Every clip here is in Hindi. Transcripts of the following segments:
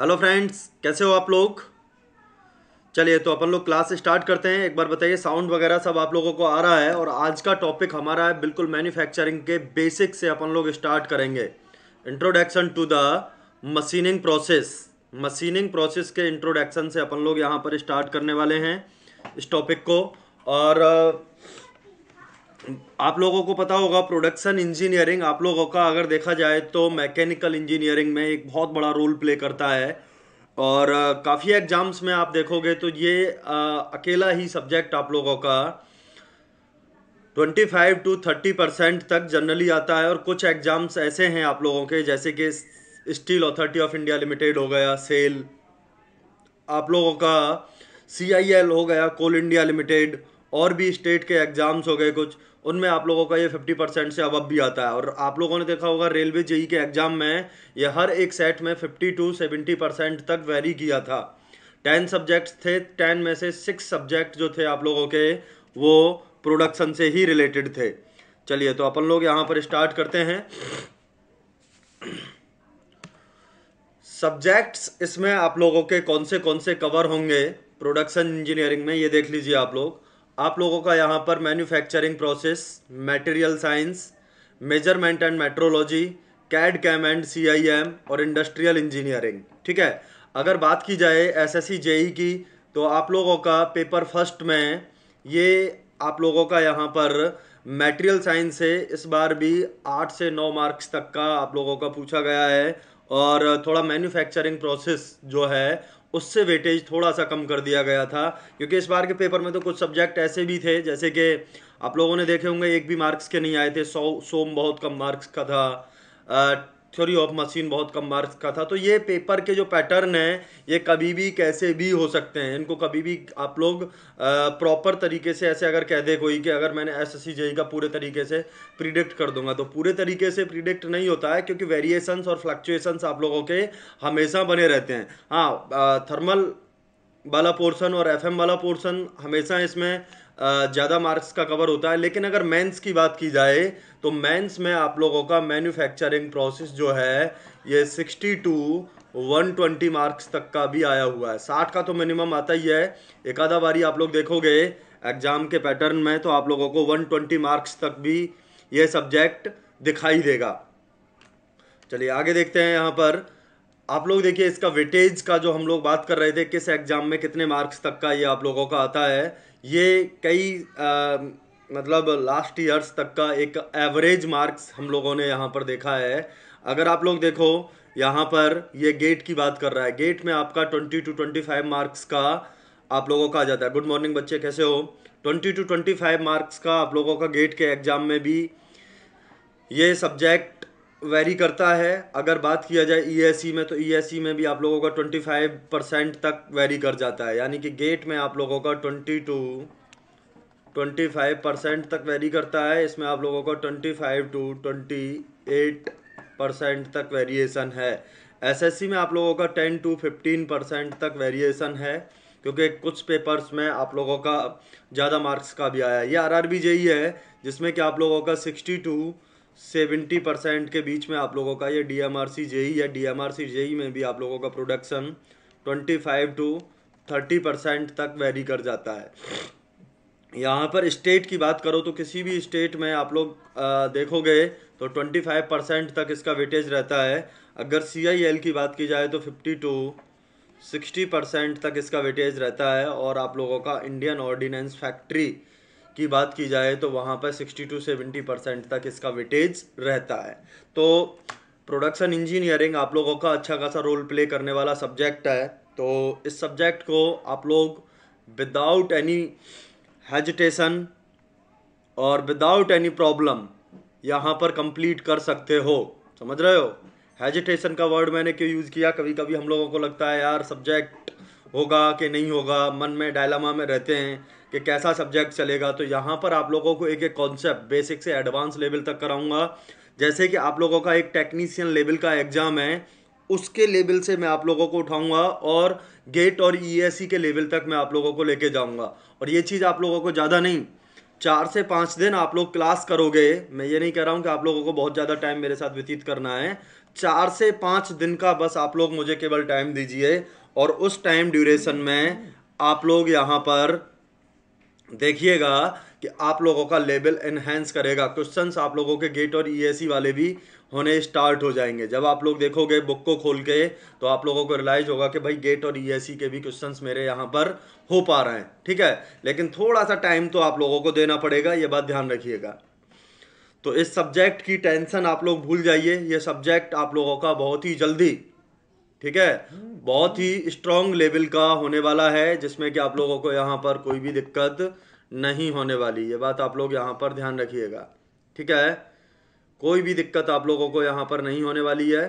हेलो फ्रेंड्स कैसे हो आप लोग चलिए तो अपन लोग क्लास स्टार्ट करते हैं एक बार बताइए साउंड वगैरह सब आप लोगों को आ रहा है और आज का टॉपिक हमारा है बिल्कुल मैन्युफैक्चरिंग के बेसिक से अपन लोग स्टार्ट करेंगे introduction to the machining process machining process के इंट्रोडक्शन से अपन लोग यहाँ पर स्टार्ट करने वाले हैं इस टॉपिक को और आप लोगों को पता होगा प्रोडक्शन इंजीनियरिंग आप लोगों का अगर देखा जाए तो मैकेनिकल इंजीनियरिंग में एक बहुत बड़ा रोल प्ले करता है और काफ़ी एग्ज़ाम्स में आप देखोगे तो ये आ, अकेला ही सब्जेक्ट आप लोगों का 25 टू 30 परसेंट तक जनरली आता है और कुछ एग्ज़ाम्स ऐसे हैं आप लोगों के जैसे कि Steel Authority of India Limited हो गया सेल आप लोगों का सी हो गया कोल इंडिया लिमिटेड और भी स्टेट के एग्ज़ाम्स हो गए कुछ उनमें आप लोगों का ये फिफ्टी परसेंट से अब भी आता है और आप लोगों ने देखा होगा रेलवे जेई के एग्ज़ाम में ये हर एक सेट में फिफ्टी टू सेवेंटी परसेंट तक वेरी किया था टेन सब्जेक्ट्स थे टेन में से सिक्स सब्जेक्ट जो थे आप लोगों के वो प्रोडक्शन से ही रिलेटेड थे चलिए तो अपन लोग यहाँ पर स्टार्ट करते हैं सब्जेक्ट्स इसमें आप लोगों के कौन से कौन से कवर होंगे प्रोडक्शन इंजीनियरिंग में ये देख लीजिए आप लोग आप लोगों का यहाँ पर manufacturing process material science measurement and metrology CAD CAM and C I M और इंडस्ट्रियल इंजीनियरिंग ठीक है अगर बात की जाए एस एस e की तो आप लोगों का पेपर फर्स्ट में ये आप लोगों का यहाँ पर मेटेरियल साइंस से इस बार भी आठ से नौ मार्क्स तक का आप लोगों का पूछा गया है और थोड़ा मैन्युफैक्चरिंग प्रोसेस जो है उससे वेटेज थोड़ा सा कम कर दिया गया था क्योंकि इस बार के पेपर में तो कुछ सब्जेक्ट ऐसे भी थे जैसे कि आप लोगों ने देखे होंगे एक भी मार्क्स के नहीं आए थे सौ सोम बहुत कम मार्क्स का था थ्योरी ऑफ मशीन बहुत कम मार्क्स का था तो ये पेपर के जो पैटर्न हैं ये कभी भी कैसे भी हो सकते हैं इनको कभी भी आप लोग प्रॉपर तरीके से ऐसे अगर कह दे कोई कि अगर मैंने एस एस e का पूरे तरीके से प्रिडिक्ट कर दूंगा तो पूरे तरीके से प्रिडिक्ट नहीं होता है क्योंकि वेरिएशंस और फ्लक्चुएसन्स आप लोगों के हमेशा बने रहते हैं हाँ थर्मल वाला पोर्सन और एफ वाला पोर्सन हमेशा इसमें ज़्यादा मार्क्स का कवर होता है लेकिन अगर मेंस की बात की जाए तो मेंस में आप लोगों का मैन्युफैक्चरिंग प्रोसेस जो है ये sixty to one twenty marks तक का भी आया हुआ है साठ का तो मिनिमम आता ही है एक आधा बारी आप लोग देखोगे एग्ज़ाम के पैटर्न में तो आप लोगों को वन ट्वेंटी मार्क्स तक भी ये सब्जेक्ट दिखाई देगा चलिए आगे देखते हैं यहाँ पर आप लोग देखिए इसका वेटेज का जो हम लोग बात कर रहे थे किस एग्ज़ाम में कितने मार्क्स तक का ये आप लोगों का आता है ये कई आ, मतलब लास्ट ईयर्स तक का एक एवरेज मार्क्स हम लोगों ने यहाँ पर देखा है अगर आप लोग देखो यहाँ पर ये गेट की बात कर रहा है गेट में आपका twenty to twenty five marks का आप लोगों का आ जाता है गुड मॉर्निंग बच्चे कैसे हो twenty to twenty five marks का आप लोगों का गेट के एग्ज़ाम में भी ये सब्जेक्ट वेरी करता है अगर बात किया जाए ई e e में तो ई e में भी आप लोगों का ट्वेंटी फाइव परसेंट तक वेरी कर जाता है यानी कि गेट में आप लोगों का twenty to twenty five percent तक वेरी करता है इसमें आप लोगों का twenty five to twenty eight percent तक वेरिएशन है एसएससी में आप लोगों का टेन टू फिफ्टीन परसेंट तक वेरिएशन है क्योंकि कुछ पेपर्स में आप लोगों का ज़्यादा मार्क्स का भी आया है ये आर आर है जिसमें कि आप लोगों का सिक्सटी टू सेवेंटी परसेंट के बीच में आप लोगों का ये D M R C JE या D M R C JE में भी आप लोगों का production twenty five to thirty percent तक वेरी कर जाता है यहाँ पर स्टेट की बात करो तो किसी भी स्टेट में आप लोग देखोगे तो ट्वेंटी फाइव परसेंट तक इसका वेटेज रहता है अगर सी आई एल की बात की जाए तो फिफ्टी टू सिक्सटी परसेंट तक इसका वेटेज रहता है और आप लोगों का इंडियन ऑर्डिनेंस फैक्ट्री की बात की जाए तो वहाँ पर 60 टू 70 परसेंट तक इसका वेटेज रहता है तो प्रोडक्शन इंजीनियरिंग आप लोगों का अच्छा खासा रोल प्ले करने वाला सब्जेक्ट है तो इस सब्जेक्ट को आप लोग विदाउट एनी हेजिटेशन और विदाउट एनी प्रॉब्लम यहाँ पर कंप्लीट कर सकते हो समझ रहे हो हेजिटेशन का वर्ड मैंने क्यों यूज़ किया कभी कभी हम लोगों को लगता है यार सब्जेक्ट होगा कि नहीं होगा मन में डायलामा में रहते हैं कि कैसा सब्जेक्ट चलेगा तो यहाँ पर आप लोगों को एक एक कॉन्सेप्ट बेसिक से एडवांस लेवल तक कराऊंगा जैसे कि आप लोगों का एक टेक्नीशियन लेवल का एग्ज़ाम है उसके लेवल से मैं आप लोगों को उठाऊंगा और गेट और ई e के लेवल तक मैं आप लोगों को लेके जाऊंगा और ये चीज़ आप लोगों को ज़्यादा नहीं चार से पाँच दिन आप लोग क्लास करोगे मैं ये नहीं कह रहा हूँ कि आप लोगों को बहुत ज़्यादा टाइम मेरे साथ व्यतीत करना है चार से पाँच दिन का बस आप लोग मुझे केवल टाइम दीजिए और उस टाइम ड्यूरेशन में आप लोग यहाँ पर देखिएगा कि आप लोगों का लेवल एनहेंस करेगा क्वेश्चंस आप लोगों के गेट और ई वाले भी होने स्टार्ट हो जाएंगे जब आप लोग देखोगे बुक को खोल के तो आप लोगों को रिलाइज होगा कि भाई गेट और ई के भी क्वेश्चंस मेरे यहाँ पर हो पा रहे हैं ठीक है लेकिन थोड़ा सा टाइम तो आप लोगों को देना पड़ेगा ये बात ध्यान रखिएगा तो इस सब्जेक्ट की टेंशन आप लोग भूल जाइए ये सब्जेक्ट आप लोगों का बहुत ही जल्दी ठीक है हम्म। बहुत ही स्ट्रॉन्ग लेवल का होने वाला है जिसमें कि आप लोगों को यहाँ पर कोई भी दिक्कत नहीं होने वाली ये बात आप लोग यहाँ पर ध्यान रखिएगा ठीक है कोई भी दिक्कत आप लोगों को यहाँ पर नहीं होने वाली है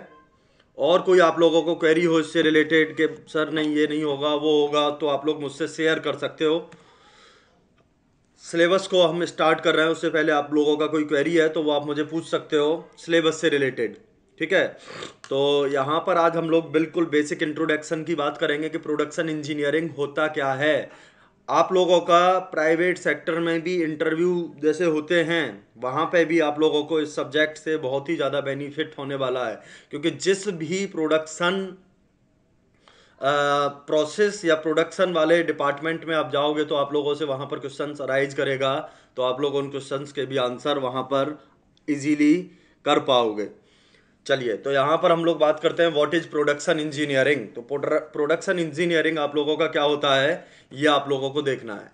और कोई आप लोगों को क्वेरी हो इससे रिलेटेड के सर नहीं ये नहीं होगा वो होगा तो आप लोग मुझसे शेयर कर सकते हो सिलेबस को हम स्टार्ट कर रहे हैं उससे पहले आप लोगों का कोई क्वेरी है तो वो आप मुझे पूछ सकते हो सिलेबस से रिलेटेड ठीक है तो यहाँ पर आज हम लोग बिल्कुल बेसिक इंट्रोडक्शन की बात करेंगे कि प्रोडक्शन इंजीनियरिंग होता क्या है आप लोगों का प्राइवेट सेक्टर में भी इंटरव्यू जैसे होते हैं वहाँ पे भी आप लोगों को इस सब्जेक्ट से बहुत ही ज़्यादा बेनिफिट होने वाला है क्योंकि जिस भी प्रोडक्शन प्रोसेस या प्रोडक्शन वाले डिपार्टमेंट में आप जाओगे तो आप लोगों से वहाँ पर क्वेश्चन अराइज करेगा तो आप लोग उन क्वेश्चन के भी आंसर वहाँ पर इजीली कर पाओगे चलिए तो यहाँ पर हम लोग बात करते हैं व्हाट इज प्रोडक्शन इंजीनियरिंग तो प्रोडक्शन इंजीनियरिंग आप लोगों का क्या होता है ये आप लोगों को देखना है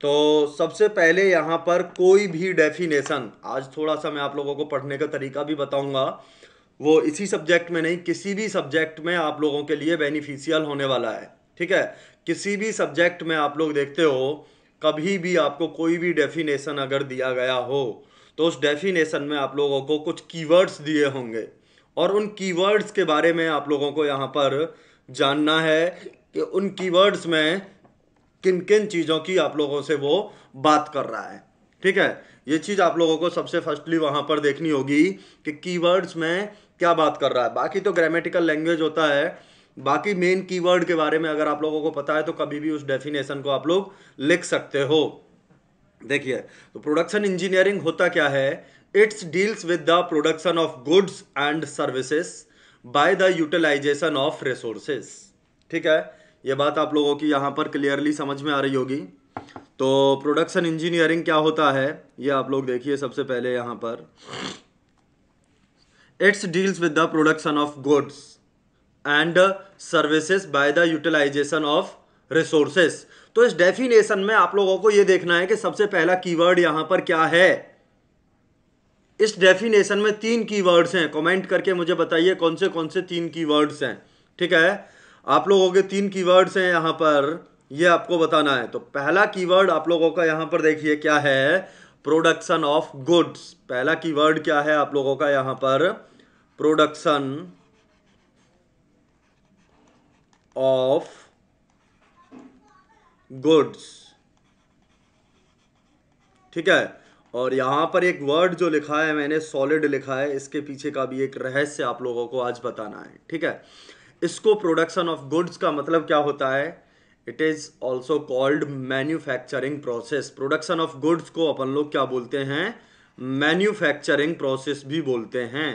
तो सबसे पहले यहाँ पर कोई भी डेफिनेशन आज थोड़ा सा मैं आप लोगों को पढ़ने का तरीका भी बताऊंगा वो इसी सब्जेक्ट में नहीं किसी भी सब्जेक्ट में आप लोगों के लिए बेनिफिशियल होने वाला है ठीक है किसी भी सब्जेक्ट में आप लोग देखते हो कभी भी आपको कोई भी डेफिनेशन अगर दिया गया हो तो उस डेफिनेशन में आप लोगों को कुछ कीवर्ड्स दिए होंगे और उन कीवर्ड्स के बारे में आप लोगों को यहाँ पर जानना है कि उन कीवर्ड्स में किन किन चीज़ों की आप लोगों से वो बात कर रहा है ठीक है ये चीज़ आप लोगों को सबसे फर्स्टली वहाँ पर देखनी होगी कि कीवर्ड्स में क्या बात कर रहा है बाकी तो ग्रामेटिकल लैंग्वेज होता है बाकी मेन कीवर्ड के बारे में अगर आप लोगों को पता है तो कभी भी उस डेफिनेशन को आप लोग लिख सकते हो देखिए तो प्रोडक्शन इंजीनियरिंग होता क्या है it's deals with the production of goods and services by the utilization of resources ठीक है ये बात आप लोगों की यहाँ पर क्लियरली समझ में आ रही होगी तो प्रोडक्शन इंजीनियरिंग क्या होता है ये आप लोग देखिए सबसे पहले यहाँ पर it's deals with the production of goods and services by the utilization of resources तो इस डेफिनेशन में आप लोगों को यह देखना है कि सबसे पहला कीवर्ड यहां पर क्या है इस डेफिनेशन में तीन कीवर्ड्स हैं कमेंट करके मुझे बताइए कौन से कौन से तीन कीवर्ड्स हैं ठीक है आप लोगों के तीन कीवर्ड्स हैं यहां पर यह आपको बताना है तो पहला कीवर्ड आप लोगों का यहां पर देखिए क्या है प्रोडक्शन ऑफ गुड्स पहला कीवर्ड क्या है आप लोगों का यहां पर प्रोडक्शन ऑफ गुड्स ठीक है और यहां पर एक वर्ड जो लिखा है मैंने सॉलिड लिखा है इसके पीछे का भी एक रहस्य आप लोगों को आज बताना है ठीक है इसको प्रोडक्शन ऑफ गुड्स का मतलब क्या होता है it is also called manufacturing process production of goods को अपन लोग क्या बोलते हैं मैन्युफैक्चरिंग प्रोसेस भी बोलते हैं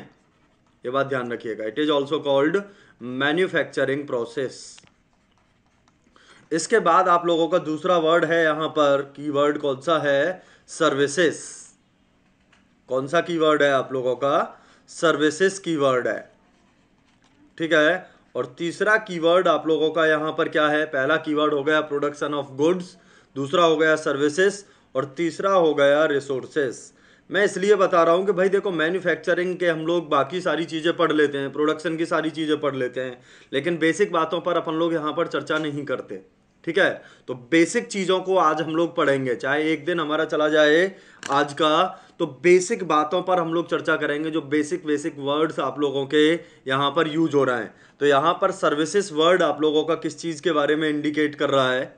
ये बात ध्यान रखिएगा it is also called manufacturing process इसके बाद आप लोगों का दूसरा वर्ड है यहां पर कीवर्ड कौन सा है सर्विसेस कौन सा कीवर्ड है आप लोगों का की कीवर्ड है ठीक है और तीसरा कीवर्ड आप लोगों का यहां पर क्या है पहला कीवर्ड हो गया प्रोडक्शन ऑफ गुड्स दूसरा हो गया सर्विसेस और तीसरा हो गया रिसोर्सेस मैं इसलिए बता रहा हूं कि भाई देखो मैन्युफैक्चरिंग के हम लोग बाकी सारी चीज़ें पढ़ लेते हैं प्रोडक्शन की सारी चीज़ें पढ़ लेते हैं लेकिन बेसिक बातों पर अपन लोग यहां पर चर्चा नहीं करते ठीक है तो बेसिक चीज़ों को आज हम लोग पढ़ेंगे चाहे एक दिन हमारा चला जाए आज का तो बेसिक बातों पर हम लोग चर्चा करेंगे जो बेसिक बेसिक वर्ड्स आप लोगों के यहां पर यूज हो रहे हैं तो यहां पर सर्विसेज वर्ड आप लोगों का किस चीज़ के बारे में इंडिकेट कर रहा है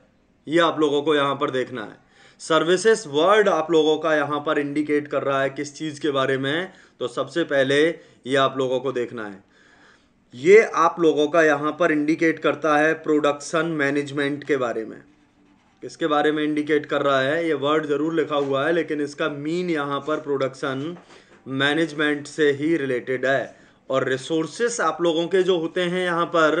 ये आप लोगों को यहां पर देखना है सर्विसेस वर्ड आप लोगों का यहां पर इंडिकेट कर रहा है किस चीज़ के बारे में तो सबसे पहले ये आप लोगों को देखना है ये आप लोगों का यहाँ पर इंडिकेट करता है प्रोडक्शन मैनेजमेंट के बारे में किसके बारे में इंडिकेट कर रहा है ये वर्ड ज़रूर लिखा हुआ है लेकिन इसका मीन यहाँ पर प्रोडक्शन मैनेजमेंट से ही रिलेटेड है और रिसोर्सेस आप लोगों के जो होते हैं यहाँ पर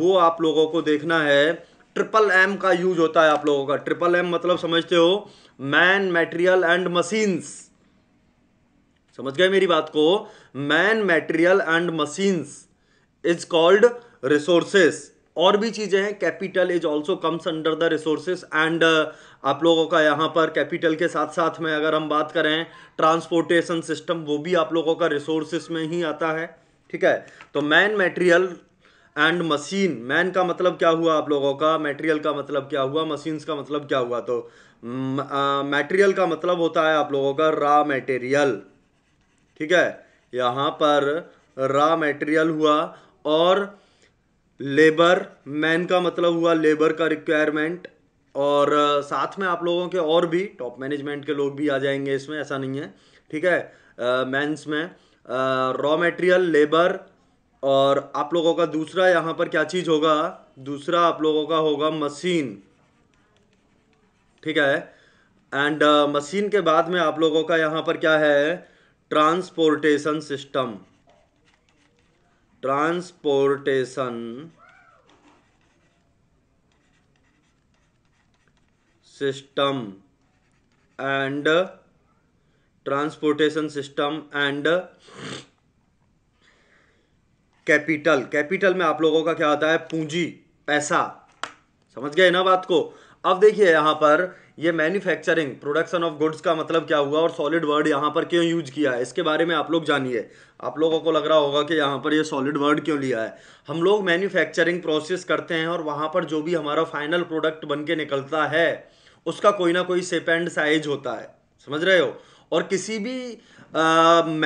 वो आप लोगों को देखना है ट्रिपल एम का यूज होता है आप लोगों का ट्रिपल एम मतलब समझते हो मैन मेटेरियल एंड मशीन्स समझ गए मेरी बात को man material and machines is called resources और भी चीज़ें हैं capital is also comes under the resources and आप लोगों का यहाँ पर कैपिटल के साथ साथ में अगर हम बात करें ट्रांसपोर्टेशन सिस्टम वो भी आप लोगों का रिसोर्सेस में ही आता है ठीक है तो man material and machine man का मतलब क्या हुआ आप लोगों का मटेरियल का मतलब क्या हुआ मशीन्स का मतलब क्या हुआ तो मटेरियल का मतलब होता है आप लोगों का रॉ मटेरियल ठीक है यहाँ पर रॉ मटेरियल हुआ और लेबर मैन का मतलब हुआ लेबर का रिक्वायरमेंट और uh, साथ में आप लोगों के और भी टॉप मैनेजमेंट के लोग भी आ जाएंगे इसमें ऐसा नहीं है ठीक है मैंस uh, में रॉ मटेरियल लेबर और आप लोगों का दूसरा यहाँ पर क्या चीज़ होगा दूसरा आप लोगों का होगा मशीन ठीक है एंड मशीन uh, के बाद में आप लोगों का यहाँ पर क्या है transportation system transportation system and transportation system and capital capital में आप लोगों का क्या होता है पूंजी पैसा समझ गए ना बात को अब देखिए यहाँ पर ये मैन्युफैक्चरिंग प्रोडक्शन ऑफ गुड्स का मतलब क्या हुआ और सॉलिड वर्ड यहाँ पर क्यों यूज किया है इसके बारे में आप लोग जानिए आप लोगों को लग रहा होगा कि यहाँ पर ये सॉलिड वर्ड क्यों लिया है हम लोग मैन्युफैक्चरिंग प्रोसेस करते हैं और वहाँ पर जो भी हमारा फाइनल प्रोडक्ट बन के निकलता है उसका कोई ना कोई सेप एंड साइज होता है समझ रहे हो और किसी भी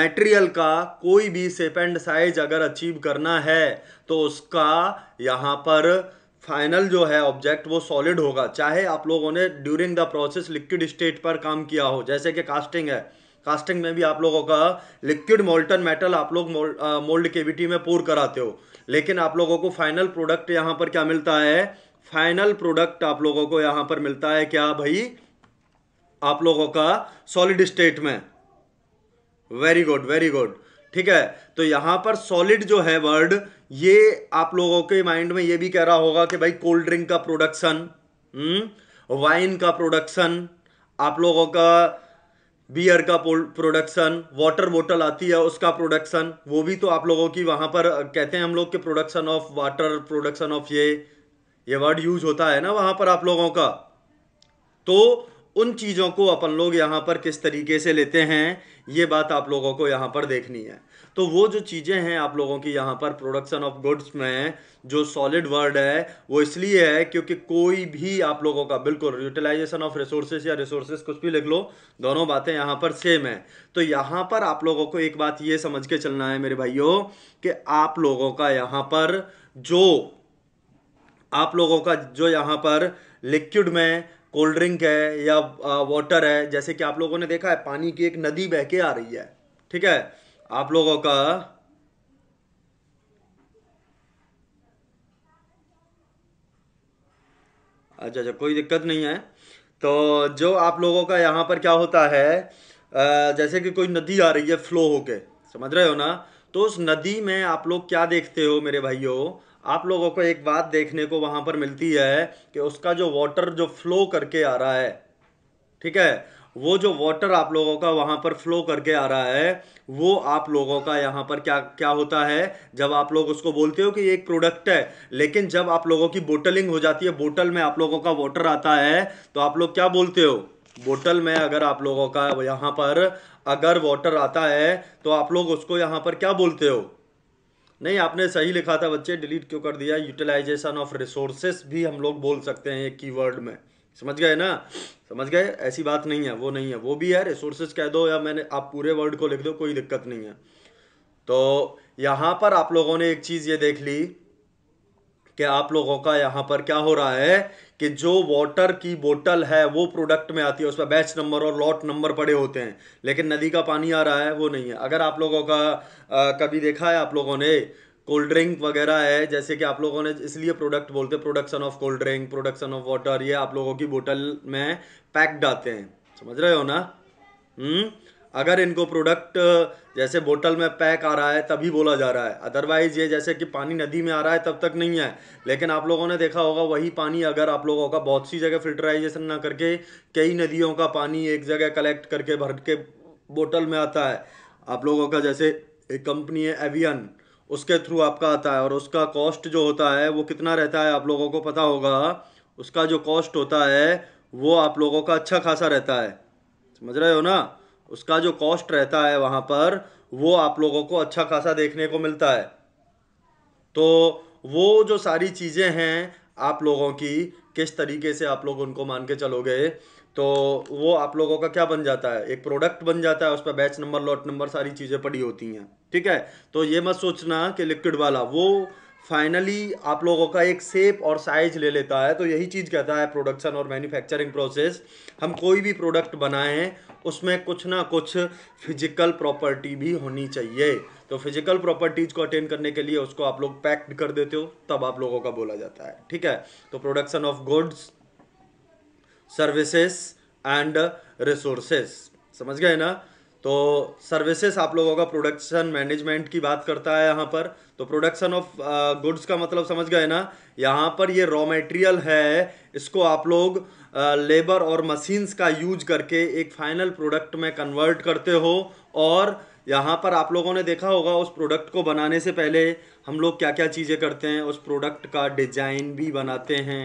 मटेरियल का कोई भी सेप एंड साइज अगर अचीव करना है तो उसका यहाँ पर फाइनल जो है ऑब्जेक्ट वो सॉलिड होगा चाहे आप लोगों ने during the process liquid state पर काम किया हो जैसे कि कास्टिंग है कास्टिंग में भी आप लोगों का लिक्विड मोल्टन मेटल आप लोग मोल्ड केविटी में पोर कराते हो लेकिन आप लोगों को फाइनल प्रोडक्ट यहाँ पर क्या मिलता है फाइनल प्रोडक्ट आप लोगों को यहाँ पर मिलता है क्या भाई आप लोगों का सॉलिड स्टेट में वेरी गुड वेरी गुड ठीक है तो यहां पर सॉलिड जो है वर्ड ये आप लोगों के माइंड में ये भी कह रहा होगा कि भाई कोल्ड ड्रिंक का प्रोडक्शन हम्म, वाइन का प्रोडक्शन आप लोगों का बियर का प्रोडक्शन वाटर बोतल आती है उसका प्रोडक्शन वो भी तो आप लोगों की वहां पर कहते हैं हम लोग के production of water production of ये ये वर्ड यूज होता है ना वहां पर आप लोगों का तो उन चीज़ों को अपन लोग यहां पर किस तरीके से लेते हैं ये बात आप लोगों को यहां पर देखनी है तो वो जो चीज़ें हैं आप लोगों की यहाँ पर प्रोडक्शन ऑफ गुड्स में जो सॉलिड वर्ड है वो इसलिए है क्योंकि कोई भी आप लोगों का बिल्कुल यूटिलाइजेशन ऑफ रिसोर्सेज या रिसोर्सेज कुछ भी लिख लो दोनों बातें यहाँ पर सेम है तो यहाँ पर आप लोगों को एक बात ये समझ के चलना है मेरे भाइयों कि आप लोगों का यहाँ पर जो आप लोगों का जो यहाँ पर लिक्विड में कोल्ड ड्रिंक है या वाटर है जैसे कि आप लोगों ने देखा है पानी की एक नदी बह के आ रही है ठीक है आप लोगों का अच्छा अच्छा कोई दिक्कत नहीं है तो जो आप लोगों का यहाँ पर क्या होता है जैसे कि कोई नदी आ रही है फ्लो होके समझ रहे हो ना तो उस नदी में आप लोग क्या देखते हो मेरे भाइयों आप लोगों को एक बात देखने को वहाँ पर मिलती है कि उसका जो वाटर जो फ्लो करके आ रहा है ठीक है वो जो वाटर आप लोगों का वहाँ पर फ्लो करके आ रहा है वो आप लोगों का यहाँ पर क्या क्या होता है जब आप लोग उसको बोलते हो कि ये एक प्रोडक्ट है लेकिन जब आप लोगों की बोटलिंग हो जाती है बोटल में आप लोगों का वाटर आता है तो आप लोग क्या बोलते हो बोटल में अगर आप लोगों का यहाँ पर अगर वाटर आता है तो आप लोग उसको यहाँ पर क्या बोलते हो नहीं आपने सही लिखा था बच्चे डिलीट क्यों कर दिया यूटिलाइजेशन ऑफ रिसोर्सेस भी हम लोग बोल सकते हैं एक की में समझ गए ना समझ गए ऐसी बात नहीं है वो नहीं है वो भी है रिसोर्सेज कह दो या मैंने आप पूरे वर्ड को लिख दो कोई दिक्कत नहीं है तो यहाँ पर आप लोगों ने एक चीज़ ये देख ली कि आप लोगों का यहाँ पर क्या हो रहा है कि जो वाटर की बोतल है वो प्रोडक्ट में आती है उसमें बैच नंबर और लॉट नंबर पड़े होते हैं लेकिन नदी का पानी आ रहा है वो नहीं है अगर आप लोगों का आ, कभी देखा है आप लोगों ने कोल्ड ड्रिंक वगैरह है जैसे कि आप लोगों ने इसलिए प्रोडक्ट बोलते हैं production of cold drink production of water ये आप लोगों की बोतल में पैक्ड आते हैं समझ रहे हो ना हम्म अगर इनको प्रोडक्ट जैसे बोतल में पैक आ रहा है तभी बोला जा रहा है अदरवाइज़ ये जैसे कि पानी नदी में आ रहा है तब तक नहीं है लेकिन आप लोगों ने देखा होगा वही पानी अगर आप लोगों का बहुत सी जगह फिल्टराइजेशन ना करके कई नदियों का पानी एक जगह कलेक्ट करके भर के बोतल में आता है आप लोगों का जैसे एक कंपनी है एवियन उसके थ्रू आपका आता है और उसका कॉस्ट जो होता है वो कितना रहता है आप लोगों को पता होगा उसका जो कॉस्ट होता है वो आप लोगों का अच्छा खासा रहता है समझ रहे हो ना उसका जो कॉस्ट रहता है वहाँ पर वो आप लोगों को अच्छा खासा देखने को मिलता है तो वो जो सारी चीज़ें हैं आप लोगों की किस तरीके से आप लोग उनको मान के चलोगे तो वो आप लोगों का क्या बन जाता है एक प्रोडक्ट बन जाता है उस पर बैच नंबर लॉट नंबर सारी चीज़ें पड़ी होती हैं ठीक है तो ये मत सोचना कि लिक्विड वाला वो फाइनली आप लोगों का एक सेप और साइज ले लेता है तो यही चीज़ कहता है प्रोडक्शन और मैन्युफैक्चरिंग प्रोसेस हम कोई भी प्रोडक्ट बनाएं उसमें कुछ ना कुछ फिजिकल प्रॉपर्टी भी होनी चाहिए तो फिजिकल प्रॉपर्टीज़ को अटेन करने के लिए उसको आप लोग पैक्ड कर देते हो तब आप लोगों का बोला जाता है ठीक है तो production of goods services and resources समझ गए ना तो सर्विसेस आप लोगों का प्रोडक्शन मैनेजमेंट की बात करता है यहाँ पर तो प्रोडक्शन ऑफ गुड्स का मतलब समझ गए ना यहाँ पर ये रॉ मटेरियल है इसको आप लोग लेबर uh, और मशीन्स का यूज करके एक फाइनल प्रोडक्ट में कन्वर्ट करते हो और यहाँ पर आप लोगों ने देखा होगा उस प्रोडक्ट को बनाने से पहले हम लोग क्या क्या चीज़ें करते हैं उस प्रोडक्ट का डिजाइन भी बनाते हैं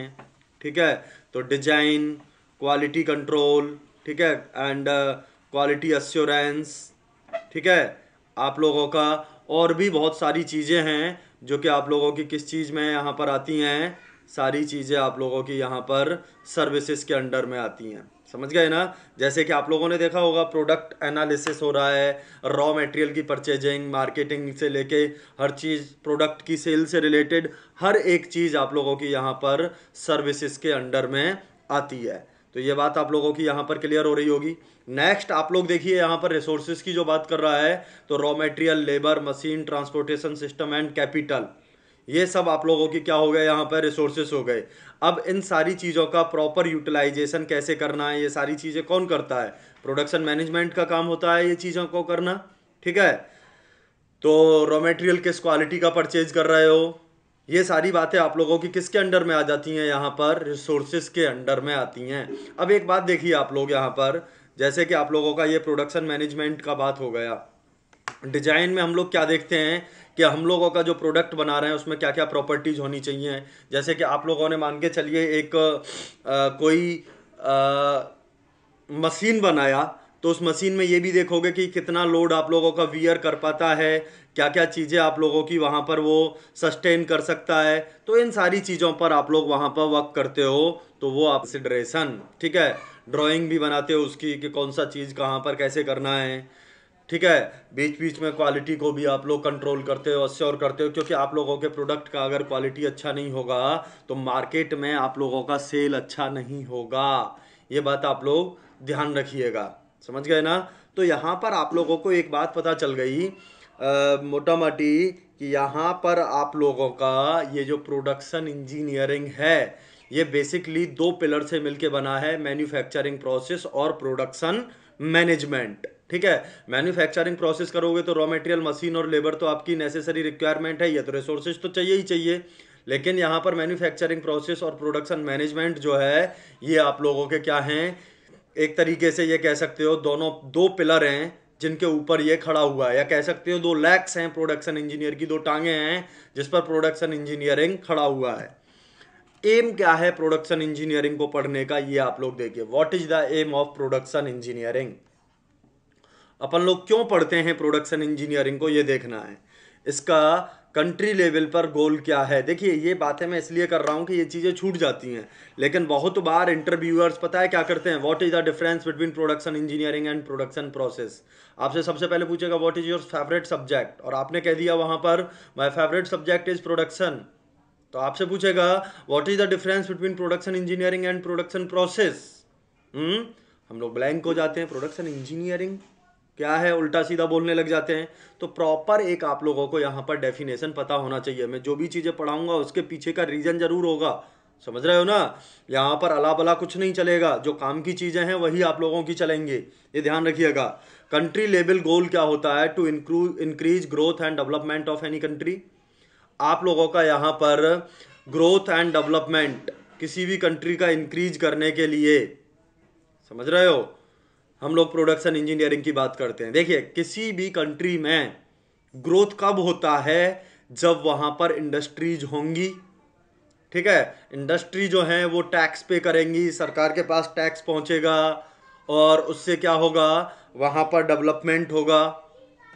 ठीक है तो डिजाइन क्वालिटी कंट्रोल ठीक है एंड क्वालिटी अश्योरेंस ठीक है आप लोगों का और भी बहुत सारी चीज़ें हैं जो कि आप लोगों की किस चीज़ में यहाँ पर आती हैं सारी चीज़ें आप लोगों की यहाँ पर सर्विसेज के अंडर में आती हैं समझ गए ना जैसे कि आप लोगों ने देखा होगा प्रोडक्ट एनालिसिस हो रहा है रॉ मटेरियल की परचेजिंग मार्केटिंग से लेके हर चीज़ प्रोडक्ट की सेल से रिलेटेड हर एक चीज़ आप लोगों की यहाँ पर सर्विसेज के अंडर में आती है तो ये बात आप लोगों की यहाँ पर क्लियर हो रही होगी नेक्स्ट आप लोग देखिए यहाँ पर रिसोर्सेज की जो बात कर रहा है तो raw material labour machine transportation system and capital ये सब आप लोगों की क्या हो गया यहाँ पर रिसोर्सेस हो गए अब इन सारी चीज़ों का प्रॉपर यूटिलाइजेशन कैसे करना है ये सारी चीज़ें कौन करता है प्रोडक्शन मैनेजमेंट का काम होता है ये चीज़ों को करना ठीक है तो रॉ मटेरियल किस क्वालिटी का परचेज कर रहे हो ये सारी बातें आप लोगों की किसके अंडर में आ जाती हैं यहाँ पर रिसोर्सेज के अंडर में आती हैं अब एक बात देखिए आप लोग यहाँ पर जैसे कि आप लोगों का ये प्रोडक्शन मैनेजमेंट का बात हो गया डिजाइन में हम लोग क्या देखते हैं कि हम लोगों का जो प्रोडक्ट बना रहे हैं उसमें क्या क्या प्रॉपर्टीज होनी चाहिए जैसे कि आप लोगों ने मान के चलिए एक आ, कोई आ, मशीन बनाया तो उस मशीन में ये भी देखोगे कि कितना लोड आप लोगों का वियर कर पाता है क्या क्या चीज़ें आप लोगों की वहाँ पर वो सस्टेन कर सकता है तो इन सारी चीज़ों पर आप लोग वहाँ पर वर्क करते हो तो वो आप कंसिडरेशन ठीक है ड्राइंग भी बनाते हो उसकी कि कौन सा चीज़ कहाँ पर कैसे करना है ठीक है बीच बीच में क्वालिटी को भी आप लोग कंट्रोल करते हो अश्योर करते हो क्योंकि आप लोगों के प्रोडक्ट का अगर क्वालिटी अच्छा नहीं होगा तो मार्केट में आप लोगों का सेल अच्छा नहीं होगा ये बात आप लोग ध्यान रखिएगा समझ गए ना तो यहाँ पर आप लोगों को एक बात पता चल गई मोटा मोटी कि यहाँ पर आप लोगों का ये जो प्रोडक्शन इंजीनियरिंग है ये बेसिकली दो पिलर से मिलके बना है मैन्युफैक्चरिंग प्रोसेस और प्रोडक्शन मैनेजमेंट ठीक है मैन्युफैक्चरिंग प्रोसेस करोगे तो रॉ मटेरियल मशीन और लेबर तो आपकी नेसेसरी रिक्वायरमेंट है ये तो रिसोर्सेज तो चाहिए ही चाहिए लेकिन यहाँ पर मैन्युफैक्चरिंग प्रोसेस और प्रोडक्शन मैनेजमेंट जो है ये आप लोगों के क्या हैं एक तरीके से ये कह सकते हो दोनों दो पिलर हैं जिनके ऊपर ये खड़ा हुआ है या कह सकते हो दो लैक्स हैं प्रोडक्शन इंजीनियर की दो टांगे हैं जिस पर प्रोडक्शन इंजीनियरिंग खड़ा हुआ है एम क्या है प्रोडक्शन इंजीनियरिंग को पढ़ने का ये आप लोग देखिए what is the aim of production engineering अपन लोग क्यों पढ़ते हैं प्रोडक्शन इंजीनियरिंग को ये देखना है इसका कंट्री लेवल पर गोल क्या है देखिए ये बातें मैं इसलिए कर रहा हूँ कि ये चीज़ें छूट जाती हैं लेकिन बहुत बार इंटरव्यूअर्स पता है क्या करते हैं what is the difference between production engineering and production process आपसे सबसे पहले पूछेगा what is your favourite subject और आपने कह दिया वहाँ पर my favourite subject is production तो आपसे पूछेगा what is the difference between production engineering and production process हम लोग ब्लैंक हो जाते हैं प्रोडक्शन इंजीनियरिंग क्या है उल्टा सीधा बोलने लग जाते हैं तो प्रॉपर एक आप लोगों को यहाँ पर डेफिनेशन पता होना चाहिए मैं जो भी चीज़ें पढ़ाऊँगा उसके पीछे का रीज़न ज़रूर होगा समझ रहे हो ना यहाँ पर अला बला कुछ नहीं चलेगा जो काम की चीज़ें हैं वही आप लोगों की चलेंगे ये ध्यान रखिएगा कंट्री लेवल गोल क्या होता है to incre increase growth and development of any country आप लोगों का यहाँ पर ग्रोथ एंड डेवलपमेंट किसी भी कंट्री का इंक्रीज करने के लिए समझ रहे हो हम लोग प्रोडक्शन इंजीनियरिंग की बात करते हैं देखिए किसी भी कंट्री में ग्रोथ कब होता है जब वहाँ पर इंडस्ट्रीज होंगी ठीक है इंडस्ट्री जो है वो टैक्स पे करेंगी सरकार के पास टैक्स पहुँचेगा और उससे क्या होगा वहाँ पर डेवलपमेंट होगा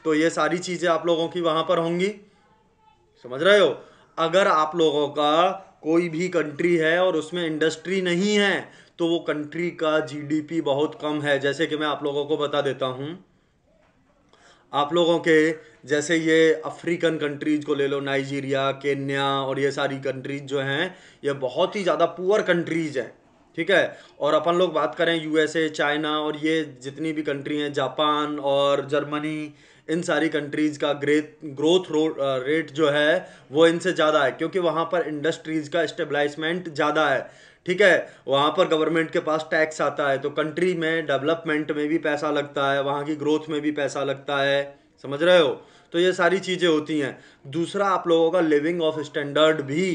तो ये सारी चीज़ें आप लोगों की वहाँ पर होंगी समझ रहे हो अगर आप लोगों का कोई भी कंट्री है और उसमें इंडस्ट्री नहीं है तो वो कंट्री का जीडीपी बहुत कम है जैसे कि मैं आप लोगों को बता देता हूँ आप लोगों के जैसे ये अफ्रीकन कंट्रीज को ले लो नाइजीरिया केन्या और ये सारी कंट्रीज जो हैं ये बहुत ही ज़्यादा पुअर कंट्रीज हैं ठीक है और अपन लोग बात करें यूएसए चाइना और ये जितनी भी कंट्री हैं जापान और जर्मनी इन सारी कंट्रीज़ का ग्रेथ ग्रोथ रेट जो है वो इनसे ज़्यादा है क्योंकि वहाँ पर इंडस्ट्रीज़ का इस्टेब्लाइसमेंट ज़्यादा है ठीक है वहाँ पर गवर्नमेंट के पास टैक्स आता है तो कंट्री में डेवलपमेंट में भी पैसा लगता है वहाँ की ग्रोथ में भी पैसा लगता है समझ रहे हो तो ये सारी चीज़ें होती हैं दूसरा आप लोगों का लिविंग ऑफ स्टैंडर्ड भी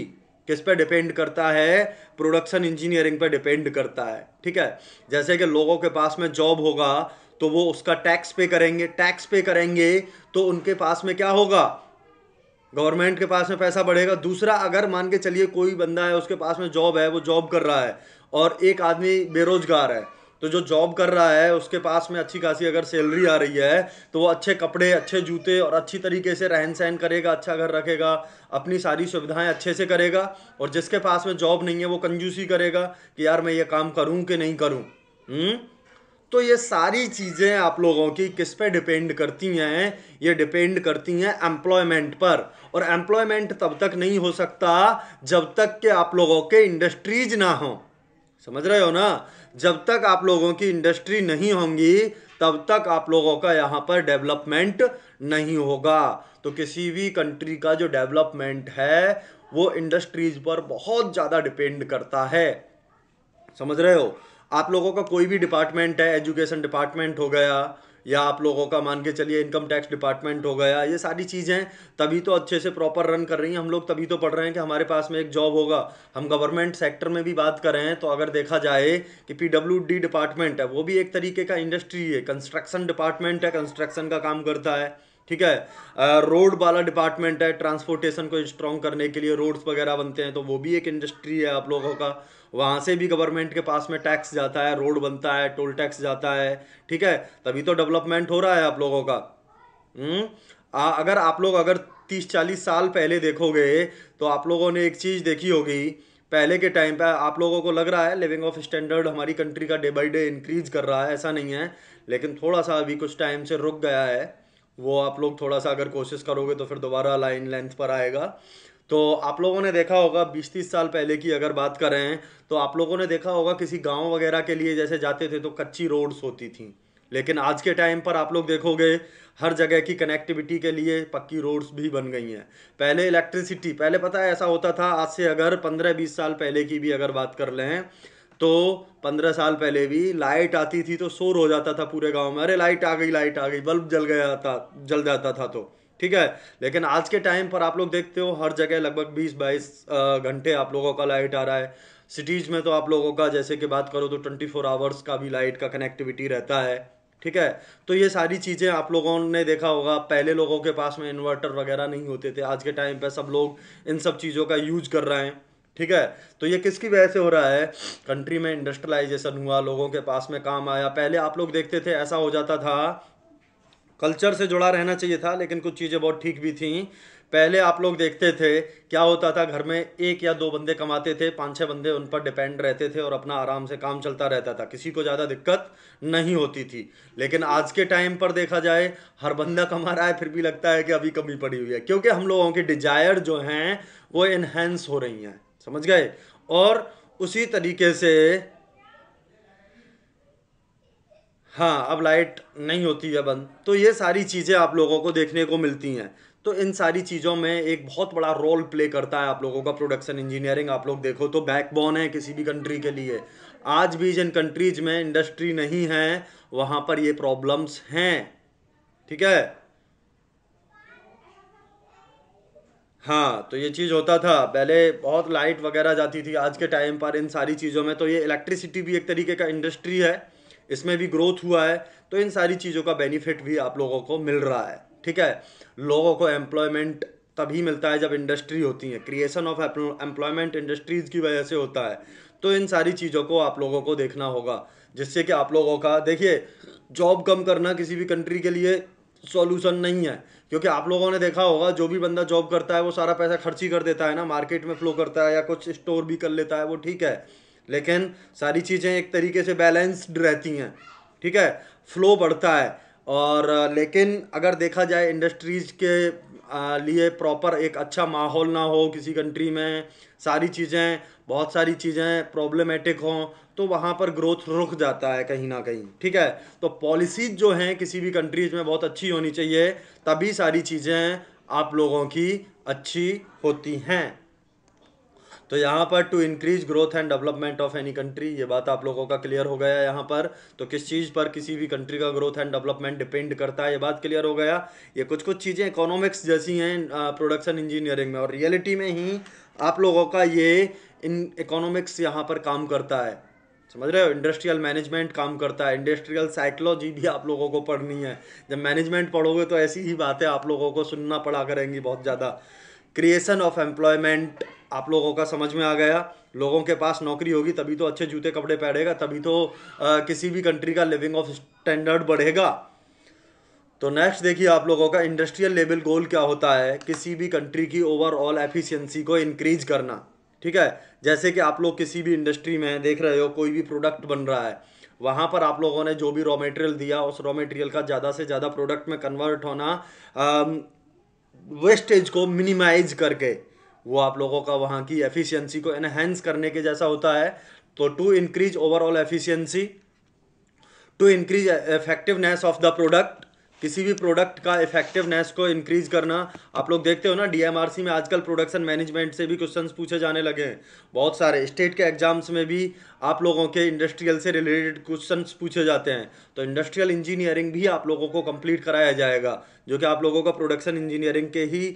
किस पे डिपेंड करता है प्रोडक्शन इंजीनियरिंग पे डिपेंड करता है ठीक है जैसे कि लोगों के पास में जॉब होगा तो वो उसका टैक्स पे करेंगे टैक्स पे करेंगे तो उनके पास में क्या होगा गवर्नमेंट के पास में पैसा बढ़ेगा दूसरा अगर मान के चलिए कोई बंदा है उसके पास में जॉब है वो जॉब कर रहा है और एक आदमी बेरोजगार है तो जो जॉब कर रहा है उसके पास में अच्छी खासी अगर सैलरी आ रही है तो वो अच्छे कपड़े अच्छे जूते और अच्छी तरीके से रहन सहन करेगा अच्छा घर रखेगा अपनी सारी सुविधाएं अच्छे से करेगा और जिसके पास में जॉब नहीं है वो कंजूसी करेगा कि यार मैं ये काम करूं कि नहीं करूं हुँ? हम्म? तो ये सारी चीज़ें आप लोगों की किस पे डिपेंड करती हैं ये डिपेंड करती हैं एम्प्लॉयमेंट पर और एम्प्लॉयमेंट तब तक नहीं हो सकता जब तक के आप लोगों के इंडस्ट्रीज ना हों समझ रहे हो ना जब तक आप लोगों की इंडस्ट्री नहीं होंगी तब तक आप लोगों का यहाँ पर डेवलपमेंट नहीं होगा तो किसी भी कंट्री का जो डेवलपमेंट है वो इंडस्ट्रीज पर बहुत ज़्यादा डिपेंड करता है समझ रहे हो आप लोगों का कोई भी डिपार्टमेंट है एजुकेशन डिपार्टमेंट हो गया या आप लोगों का मान के चलिए इनकम टैक्स डिपार्टमेंट हो गया ये सारी चीज़ें तभी तो अच्छे से प्रॉपर रन कर रही हैं हम लोग तभी तो पढ़ रहे हैं कि हमारे पास में एक जॉब होगा हम गवर्नमेंट सेक्टर में भी बात कर रहे हैं तो अगर देखा जाए कि पी डिपार्टमेंट है वो भी एक तरीके का इंडस्ट्री है कंस्ट्रक्शन डिपार्टमेंट है कंस्ट्रक्शन का काम करता है ठीक है रोड वाला डिपार्टमेंट है ट्रांसपोर्टेशन को स्ट्रॉन्ग करने के लिए रोड्स वगैरह बनते हैं तो वो भी एक इंडस्ट्री है आप लोगों का वहाँ से भी गवर्नमेंट के पास में टैक्स जाता है रोड बनता है टोल टैक्स जाता है ठीक है तभी तो डेवलपमेंट हो रहा है आप लोगों का हम्म? आ, अगर आप लोग अगर तीस चालीस साल पहले देखोगे तो आप लोगों ने एक चीज़ देखी होगी पहले के टाइम पर आप लोगों को लग रहा है लिविंग ऑफ स्टैंडर्ड हमारी कंट्री का डे बाई डे इंक्रीज कर रहा है ऐसा नहीं है लेकिन थोड़ा सा अभी कुछ टाइम से रुक गया है वो आप लोग थोड़ा सा अगर कोशिश करोगे तो फिर दोबारा लाइन लेंथ पर आएगा तो आप लोगों ने देखा होगा बीस तीस साल पहले की अगर बात करें तो आप लोगों ने देखा होगा किसी गांव वगैरह के लिए जैसे जाते थे तो कच्ची रोड्स होती थी लेकिन आज के टाइम पर आप लोग देखोगे हर जगह की कनेक्टिविटी के लिए पक्की रोड्स भी बन गई हैं पहले इलेक्ट्रिसिटी पहले पता है ऐसा होता था आज से अगर पंद्रह बीस साल पहले की भी अगर बात कर लें तो पंद्रह साल पहले भी लाइट आती थी तो शोर हो जाता था पूरे गांव में अरे लाइट आ गई लाइट आ गई बल्ब जल गया था जल जाता था तो ठीक है लेकिन आज के टाइम पर आप लोग देखते हो हर जगह लगभग बीस बाईस घंटे आप लोगों का लाइट आ रहा है सिटीज़ में तो आप लोगों का जैसे कि बात करो तो ट्वेंटी फोर आवर्स का भी लाइट का कनेक्टिविटी रहता है ठीक है तो ये सारी चीज़ें आप लोगों ने देखा होगा पहले लोगों के पास में इन्वर्टर वगैरह नहीं होते थे आज के टाइम पर सब लोग इन सब चीज़ों का यूज कर रहे हैं ठीक है तो ये किसकी वजह से हो रहा है कंट्री में इंडस्ट्रियलाइजेशन हुआ लोगों के पास में काम आया पहले आप लोग देखते थे ऐसा हो जाता था कल्चर से जुड़ा रहना चाहिए था लेकिन कुछ चीज़ें बहुत ठीक भी थी पहले आप लोग देखते थे क्या होता था घर में एक या दो बंदे कमाते थे पाँच छः बंदे उन पर डिपेंड रहते थे और अपना आराम से काम चलता रहता था किसी को ज़्यादा दिक्कत नहीं होती थी लेकिन आज के टाइम पर देखा जाए हर बंदा कमा रहा है फिर भी लगता है कि अभी कमी पड़ी हुई है क्योंकि हम लोगों के डिजायर जो हैं वो इन्हेंस हो रही हैं समझ गए और उसी तरीके से हाँ अब लाइट नहीं होती है बंद तो ये सारी चीज़ें आप लोगों को देखने को मिलती हैं तो इन सारी चीज़ों में एक बहुत बड़ा रोल प्ले करता है आप लोगों का प्रोडक्शन इंजीनियरिंग आप लोग देखो तो बैकबोन है किसी भी कंट्री के लिए आज भी जिन कंट्रीज में इंडस्ट्री नहीं है वहाँ पर ये प्रॉब्लम्स हैं ठीक है हाँ तो ये चीज़ होता था पहले बहुत लाइट वगैरह जाती थी आज के टाइम पर इन सारी चीज़ों में तो ये इलेक्ट्रिसिटी भी एक तरीके का इंडस्ट्री है इसमें भी ग्रोथ हुआ है तो इन सारी चीज़ों का बेनिफिट भी आप लोगों को मिल रहा है ठीक है लोगों को एम्प्लॉयमेंट तभी मिलता है जब इंडस्ट्री होती है क्रिएशन ऑफ एम्प्लॉयमेंट इंडस्ट्रीज़ की वजह से होता है तो इन सारी चीज़ों को आप लोगों को देखना होगा जिससे कि आप लोगों का देखिए जॉब कम करना किसी भी कंट्री के लिए सॉल्यूशन नहीं है क्योंकि आप लोगों ने देखा होगा जो भी बंदा जॉब करता है वो सारा पैसा खर्च ही कर देता है ना मार्केट में फ्लो करता है या कुछ स्टोर भी कर लेता है वो ठीक है लेकिन सारी चीज़ें एक तरीके से बैलेंस्ड रहती हैं ठीक है फ्लो बढ़ता है और लेकिन अगर देखा जाए इंडस्ट्रीज़ के लिए प्रॉपर एक अच्छा माहौल ना हो किसी कंट्री में सारी चीज़ें बहुत सारी चीज़ें प्रॉब्लमेटिक हों तो वहाँ पर ग्रोथ रुक जाता है कहीं ना कहीं ठीक है तो पॉलिसीज़ जो हैं किसी भी कंट्रीज़ में बहुत अच्छी होनी चाहिए तभी सारी चीज़ें आप लोगों की अच्छी होती हैं तो यहाँ पर to increase growth and development of any country ये बात आप लोगों का क्लियर हो गया यहाँ पर तो किस चीज़ पर किसी भी कंट्री का ग्रोथ एंड डेवलपमेंट डिपेंड करता है ये बात क्लियर हो गया ये कुछ कुछ चीज़ें इकोनॉमिक्स जैसी हैं प्रोडक्शन इंजीनियरिंग में और रियलिटी में ही आप लोगों का ये इन इकोनॉमिक्स यहाँ पर काम करता है समझ रहे हो इंडस्ट्रियल मैनेजमेंट काम करता है इंडस्ट्रियल साइकोलॉजी भी आप लोगों को पढ़नी है जब मैनेजमेंट पढ़ोगे तो ऐसी ही बातें आप लोगों को सुनना पड़ा करेंगी बहुत ज़्यादा क्रिएशन ऑफ एम्प्लॉयमेंट आप लोगों का समझ में आ गया लोगों के पास नौकरी होगी तभी तो अच्छे जूते कपड़े पहनेगा तभी तो आ, किसी भी कंट्री का लिविंग ऑफ स्टैंडर्ड बढ़ेगा तो नेक्स्ट देखिए आप लोगों का इंडस्ट्रियल लेवल गोल क्या होता है किसी भी कंट्री की ओवरऑल एफिशिएंसी को इंक्रीज करना ठीक है जैसे कि आप लोग किसी भी इंडस्ट्री में देख रहे हो कोई भी प्रोडक्ट बन रहा है वहाँ पर आप लोगों ने जो भी रॉ मटेरियल दिया उस रॉ मटेरियल का ज़्यादा से ज़्यादा प्रोडक्ट में कन्वर्ट होना वेस्टेज को मिनिमाइज करके वो आप लोगों का वहाँ की एफिशिएंसी को एनहेंस करने के जैसा होता है तो to increase overall efficiency to increase effectiveness of the product किसी भी प्रोडक्ट का इफेक्टिवनेस को इंक्रीज करना आप लोग देखते हो ना डीएमआरसी में आजकल प्रोडक्शन मैनेजमेंट से भी क्वेश्चंस पूछे जाने लगे हैं बहुत सारे स्टेट के एग्जाम्स में भी आप लोगों के इंडस्ट्रियल से रिलेटेड क्वेश्चंस पूछे जाते हैं तो इंडस्ट्रियल इंजीनियरिंग भी आप लोगों को कंप्लीट कराया जाएगा जो कि आप लोगों का प्रोडक्शन इंजीनियरिंग के ही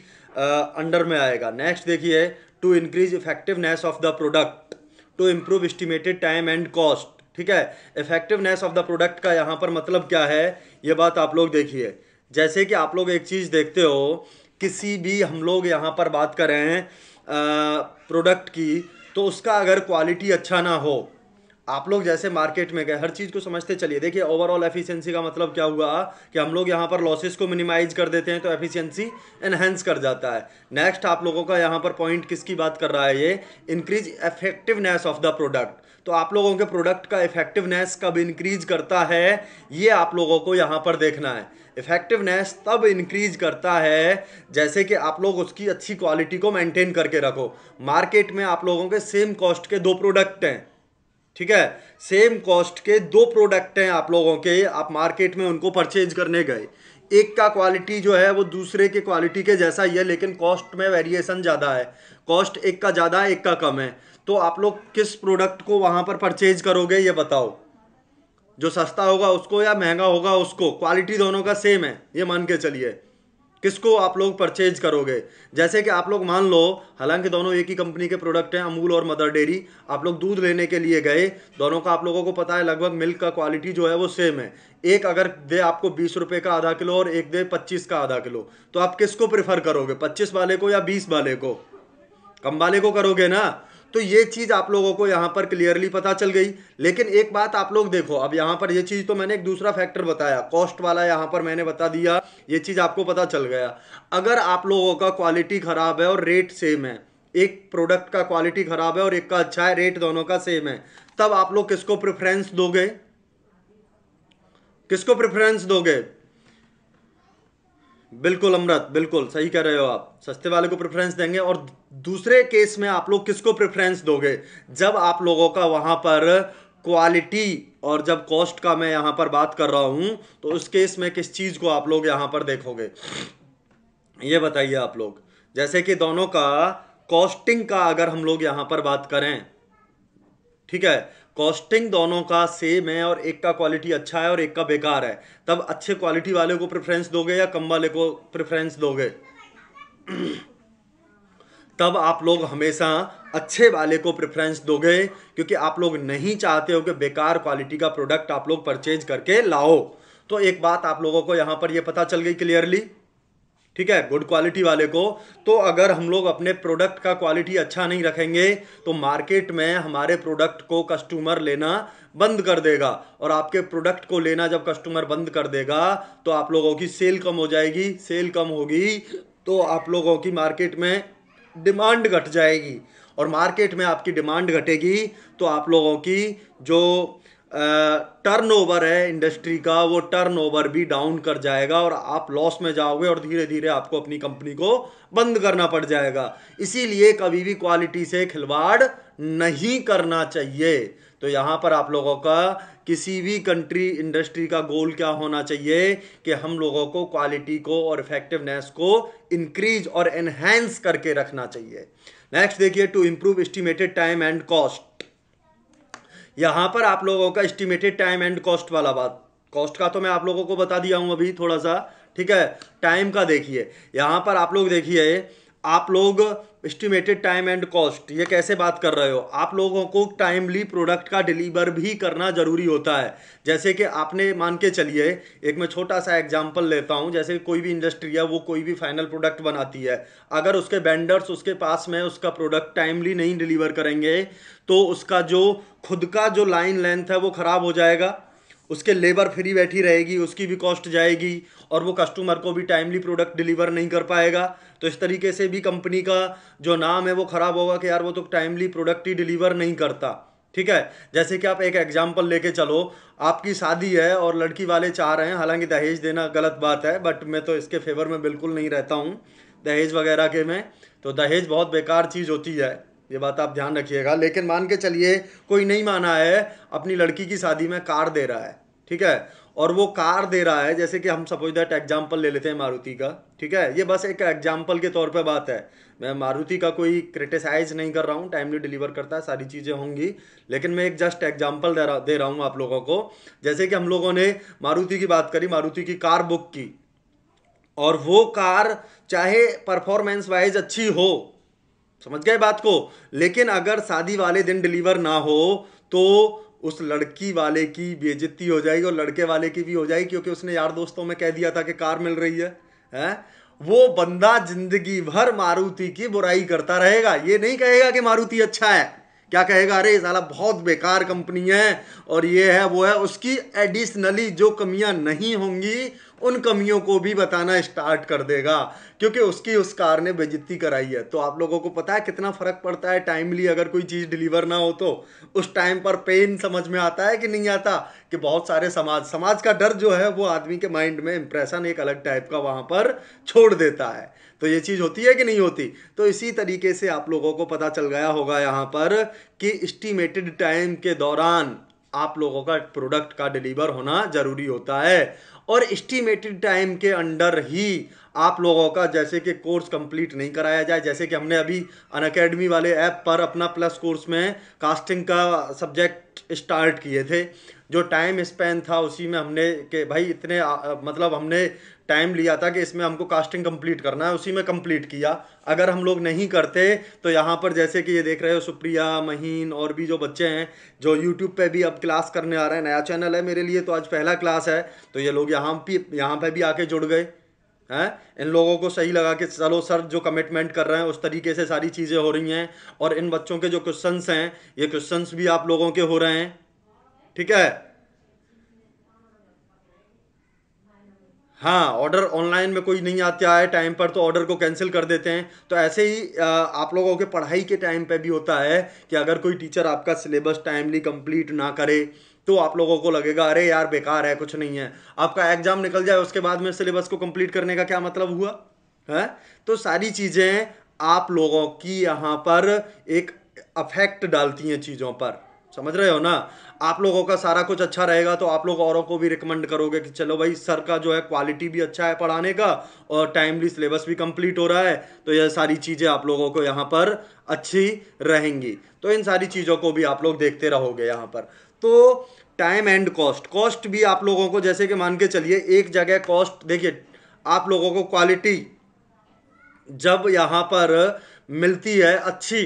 अंडर में आएगा नेक्स्ट देखिए to increase effectiveness of the product to improve estimated time and cost ठीक है इफेक्टिवनेस ऑफ द प्रोडक्ट का यहाँ पर मतलब क्या है ये बात आप लोग देखिए जैसे कि आप लोग एक चीज़ देखते हो किसी भी हम लोग यहाँ पर बात कर रहे हैं प्रोडक्ट की तो उसका अगर क्वालिटी अच्छा ना हो आप लोग जैसे मार्केट में गए हर चीज़ को समझते चलिए देखिए ओवरऑल एफिशिएंसी का मतलब क्या हुआ कि हम लोग यहाँ पर लॉसेस को मिनिमाइज कर देते हैं तो एफिशिएंसी एनहेंस कर जाता है नेक्स्ट आप लोगों का यहाँ पर पॉइंट किसकी बात कर रहा है ये increase effectiveness of the product तो आप लोगों के प्रोडक्ट का इफेक्टिवनेस कब इंक्रीज करता है ये आप लोगों को यहाँ पर देखना है इफेक्टिवनेस तब इंक्रीज करता है जैसे कि आप लोग उसकी अच्छी क्वालिटी को मेंटेन करके रखो मार्केट में आप लोगों के सेम कॉस्ट के दो प्रोडक्ट हैं ठीक है सेम कॉस्ट के दो प्रोडक्ट हैं आप लोगों के आप मार्केट में उनको परचेज करने गए एक का क्वालिटी जो है वो दूसरे के क्वालिटी के जैसा ही है लेकिन कॉस्ट में वेरिएशन ज़्यादा है कॉस्ट एक का ज़्यादा है एक का कम है तो आप लोग किस प्रोडक्ट को वहां पर परचेज करोगे ये बताओ जो सस्ता होगा उसको या महंगा होगा उसको क्वालिटी दोनों का सेम है ये मान के चलिए किसको आप लोग परचेज करोगे जैसे कि आप लोग मान लो हालांकि दोनों एक ही कंपनी के प्रोडक्ट हैं अमूल और मदर डेयरी आप लोग दूध लेने के लिए गए दोनों का आप लोगों को पता है लगभग मिल्क का क्वालिटी जो है वो सेम है एक अगर दे आपको बीस रुपये का आधा किलो और एक दे पच्चीस का आधा किलो तो आप किसको प्रेफर करोगे पच्चीस वाले को या बीस वाले को कम वाले को करोगे ना तो ये चीज़ आप लोगों को यहां पर क्लियरली पता चल गई लेकिन एक बात आप लोग देखो अब यहां पर ये चीज़ तो मैंने एक दूसरा फैक्टर बताया कॉस्ट वाला यहां पर मैंने बता दिया ये चीज़ आपको पता चल गया अगर आप लोगों का क्वालिटी ख़राब है और रेट सेम है एक प्रोडक्ट का क्वालिटी ख़राब है और एक का अच्छा है रेट दोनों का सेम है तब आप लोग किसको प्रेफरेंस दोगे किसको प्रेफरेंस दोगे बिल्कुल अमृत बिल्कुल सही कह रहे हो आप सस्ते वाले को प्रेफरेंस देंगे और दूसरे केस में आप लोग किसको प्रेफरेंस दोगे जब आप लोगों का वहां पर क्वालिटी और जब कॉस्ट का मैं यहां पर बात कर रहा हूं तो उस केस में किस चीज़ को आप लोग यहां पर देखोगे ये बताइए आप लोग जैसे कि दोनों का कॉस्टिंग का अगर हम लोग यहां पर बात करें ठीक है कॉस्टिंग दोनों का सेम है और एक का क्वालिटी अच्छा है और एक का बेकार है तब अच्छे क्वालिटी वाले को प्रेफरेंस दोगे या कम वाले को प्रेफरेंस दोगे तब आप लोग हमेशा अच्छे वाले को प्रेफरेंस दोगे क्योंकि आप लोग नहीं चाहते हो कि बेकार क्वालिटी का प्रोडक्ट आप लोग परचेज करके लाओ तो एक बात आप लोगों को यहाँ पर यह पता चल गई क्लियरली ठीक है गुड क्वालिटी वाले को तो अगर हम लोग अपने प्रोडक्ट का क्वालिटी अच्छा नहीं रखेंगे तो मार्केट में हमारे प्रोडक्ट को कस्टमर लेना बंद कर देगा और आपके प्रोडक्ट को लेना जब कस्टमर बंद कर देगा तो आप लोगों की सेल कम हो जाएगी सेल कम होगी तो आप लोगों की मार्केट में डिमांड घट जाएगी और मार्केट में आपकी डिमांड घटेगी तो आप लोगों की जो टर्नओवर है इंडस्ट्री का वो टर्नओवर भी डाउन कर जाएगा और आप लॉस में जाओगे और धीरे धीरे आपको अपनी कंपनी को बंद करना पड़ जाएगा इसीलिए कभी भी क्वालिटी से खिलवाड़ नहीं करना चाहिए तो यहाँ पर आप लोगों का किसी भी कंट्री इंडस्ट्री का गोल क्या होना चाहिए कि हम लोगों को क्वालिटी को और इफेक्टिवनेस को इंक्रीज और एनहेंस करके रखना चाहिए नेक्स्ट देखिए to improve estimated time and cost यहाँ पर आप लोगों का एस्टिमेटेड टाइम एंड कॉस्ट वाला बात कॉस्ट का तो मैं आप लोगों को बता दिया हूँ अभी थोड़ा सा ठीक है टाइम का देखिए यहाँ पर आप लोग देखिए आप लोग एस्टिमेटेड टाइम एंड कॉस्ट ये कैसे बात कर रहे हो आप लोगों को टाइमली प्रोडक्ट का डिलीवर भी करना ज़रूरी होता है जैसे कि आपने मान के चलिए एक मैं छोटा सा एग्जांपल लेता हूँ जैसे कोई भी इंडस्ट्री है वो कोई भी फाइनल प्रोडक्ट बनाती है अगर उसके वेंडर्स उसके पास में उसका प्रोडक्ट टाइमली नहीं डिलीवर करेंगे तो उसका जो खुद का जो लाइन लेंथ है वो ख़राब हो जाएगा उसके लेबर फ्री बैठी रहेगी उसकी भी कॉस्ट जाएगी और वो कस्टमर को भी टाइमली प्रोडक्ट डिलीवर नहीं कर पाएगा तो इस तरीके से भी कंपनी का जो नाम है वो ख़राब होगा कि यार वो तो टाइमली प्रोडक्ट ही डिलीवर नहीं करता ठीक है जैसे कि आप एक एग्जाम्पल लेके चलो आपकी शादी है और लड़की वाले चाह रहे हैं हालांकि दहेज देना गलत बात है बट मैं तो इसके फेवर में बिल्कुल नहीं रहता हूँ दहेज वगैरह के में तो दहेज बहुत बेकार चीज़ होती है ये बात आप ध्यान रखिएगा लेकिन मान के चलिए कोई नहीं माना है अपनी लड़की की शादी में कार दे रहा है ठीक है और वो कार दे रहा है जैसे कि हम सपोज दैट एग्जाम्पल ले लेते हैं मारुति का ठीक है ये बस एक एग्जाम्पल के तौर पे बात है मैं मारुति का कोई क्रिटिसाइज नहीं कर रहा हूँ टाइमली डिलीवर करता है सारी चीज़ें होंगी लेकिन मैं एक जस्ट एग्जाम्पल दे रहा दे रहा हूँ आप लोगों को जैसे कि हम लोगों ने मारुति की बात करी मारुति की कार बुक की और वो कार चाहे परफॉर्मेंस वाइज अच्छी हो समझ गए बात को लेकिन अगर शादी वाले दिन डिलीवर ना हो तो उस लड़की वाले की बेजती हो जाएगी और लड़के वाले की भी हो जाएगी क्योंकि उसने यार दोस्तों में कह दिया था कि कार मिल रही है है? वो बंदा जिंदगी भर मारुति की बुराई करता रहेगा ये नहीं कहेगा कि मारुति अच्छा है क्या कहेगा अरे साला बहुत बेकार कंपनी है और ये है वो है उसकी एडिशनली जो कमियां नहीं होंगी उन कमियों को भी बताना स्टार्ट कर देगा क्योंकि उसकी उस कार ने बेजती कराई है तो आप लोगों को पता है कितना फ़र्क पड़ता है टाइमली अगर कोई चीज़ डिलीवर ना हो तो उस टाइम पर पेन समझ में आता है कि नहीं आता कि बहुत सारे समाज समाज का डर जो है वो आदमी के माइंड में इंप्रेशन एक अलग टाइप का वहां पर छोड़ देता है तो ये चीज़ होती है कि नहीं होती तो इसी तरीके से आप लोगों को पता चल गया होगा यहां पर कि एस्टिमेटेड टाइम के दौरान आप लोगों का प्रोडक्ट का डिलीवर होना ज़रूरी होता है और इस्टीमेटेड टाइम के अंडर ही आप लोगों का जैसे कि कोर्स कंप्लीट नहीं कराया जाए जैसे कि हमने अभी अन अकेडमी वाले ऐप पर अपना प्लस कोर्स में कास्टिंग का सब्जेक्ट स्टार्ट किए थे जो टाइम स्पेन था उसी में हमने के भाई इतने आ, मतलब हमने टाइम लिया था कि इसमें हमको कास्टिंग कंप्लीट करना है उसी में कंप्लीट किया अगर हम लोग नहीं करते तो यहाँ पर जैसे कि ये देख रहे हो सुप्रिया महीन और भी जो बच्चे हैं जो यूट्यूब पे भी अब क्लास करने आ रहे हैं नया चैनल है मेरे लिए तो आज पहला क्लास है तो ये लोग यहाँ भी यहाँ पर भी आके जुड़ गए हैं इन लोगों को सही लगा कि चलो सर जो कमिटमेंट कर रहे हैं उस तरीके से सारी चीज़ें हो रही हैं और इन बच्चों के जो क्वेश्चंस हैं ये क्वेश्चंस भी आप लोगों के हो रहे हैं ठीक है हाँ ऑर्डर ऑनलाइन में कोई नहीं आता है टाइम पर तो ऑर्डर को कैंसिल कर देते हैं तो ऐसे ही आप लोगों के पढ़ाई के टाइम पे भी होता है कि अगर कोई टीचर आपका सिलेबस टाइमली कंप्लीट ना करे तो आप लोगों को लगेगा अरे यार बेकार है कुछ नहीं है आपका एग्जाम निकल जाए उसके बाद में सिलेबस को कंप्लीट करने का क्या मतलब हुआ है तो सारी चीज़ें आप लोगों की यहाँ पर एक अफेक्ट डालती हैं चीज़ों पर समझ रहे हो ना आप लोगों का सारा कुछ अच्छा रहेगा तो आप लोग औरों को भी रिकमेंड करोगे कि चलो भाई सर का जो है क्वालिटी भी अच्छा है पढ़ाने का और टाइमली सिलेबस भी कंप्लीट हो रहा है तो यह सारी चीज़ें आप लोगों को यहाँ पर अच्छी रहेंगी तो इन सारी चीज़ों को भी आप लोग देखते रहोगे यहाँ पर तो टाइम एंड कॉस्ट कॉस्ट भी आप लोगों को जैसे कि मान के चलिए एक जगह कॉस्ट देखिए आप लोगों को क्वालिटी जब यहाँ पर मिलती है अच्छी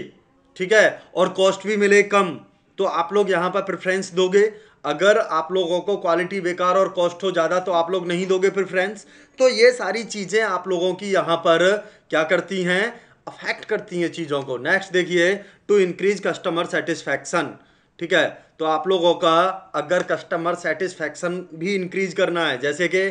ठीक है और कॉस्ट भी मिले कम तो आप लोग यहाँ पर प्रेफरेंस दोगे अगर आप लोगों को क्वालिटी बेकार और कॉस्ट हो ज़्यादा तो आप लोग नहीं दोगे प्रेफरेंस तो ये सारी चीज़ें आप लोगों की यहाँ पर क्या करती हैं अफेक्ट करती हैं चीज़ों को नेक्स्ट देखिए टू इंक्रीज कस्टमर सेटिस्फैक्शन ठीक है तो आप लोगों का अगर कस्टमर सेटिस्फैक्शन भी इंक्रीज करना है जैसे कि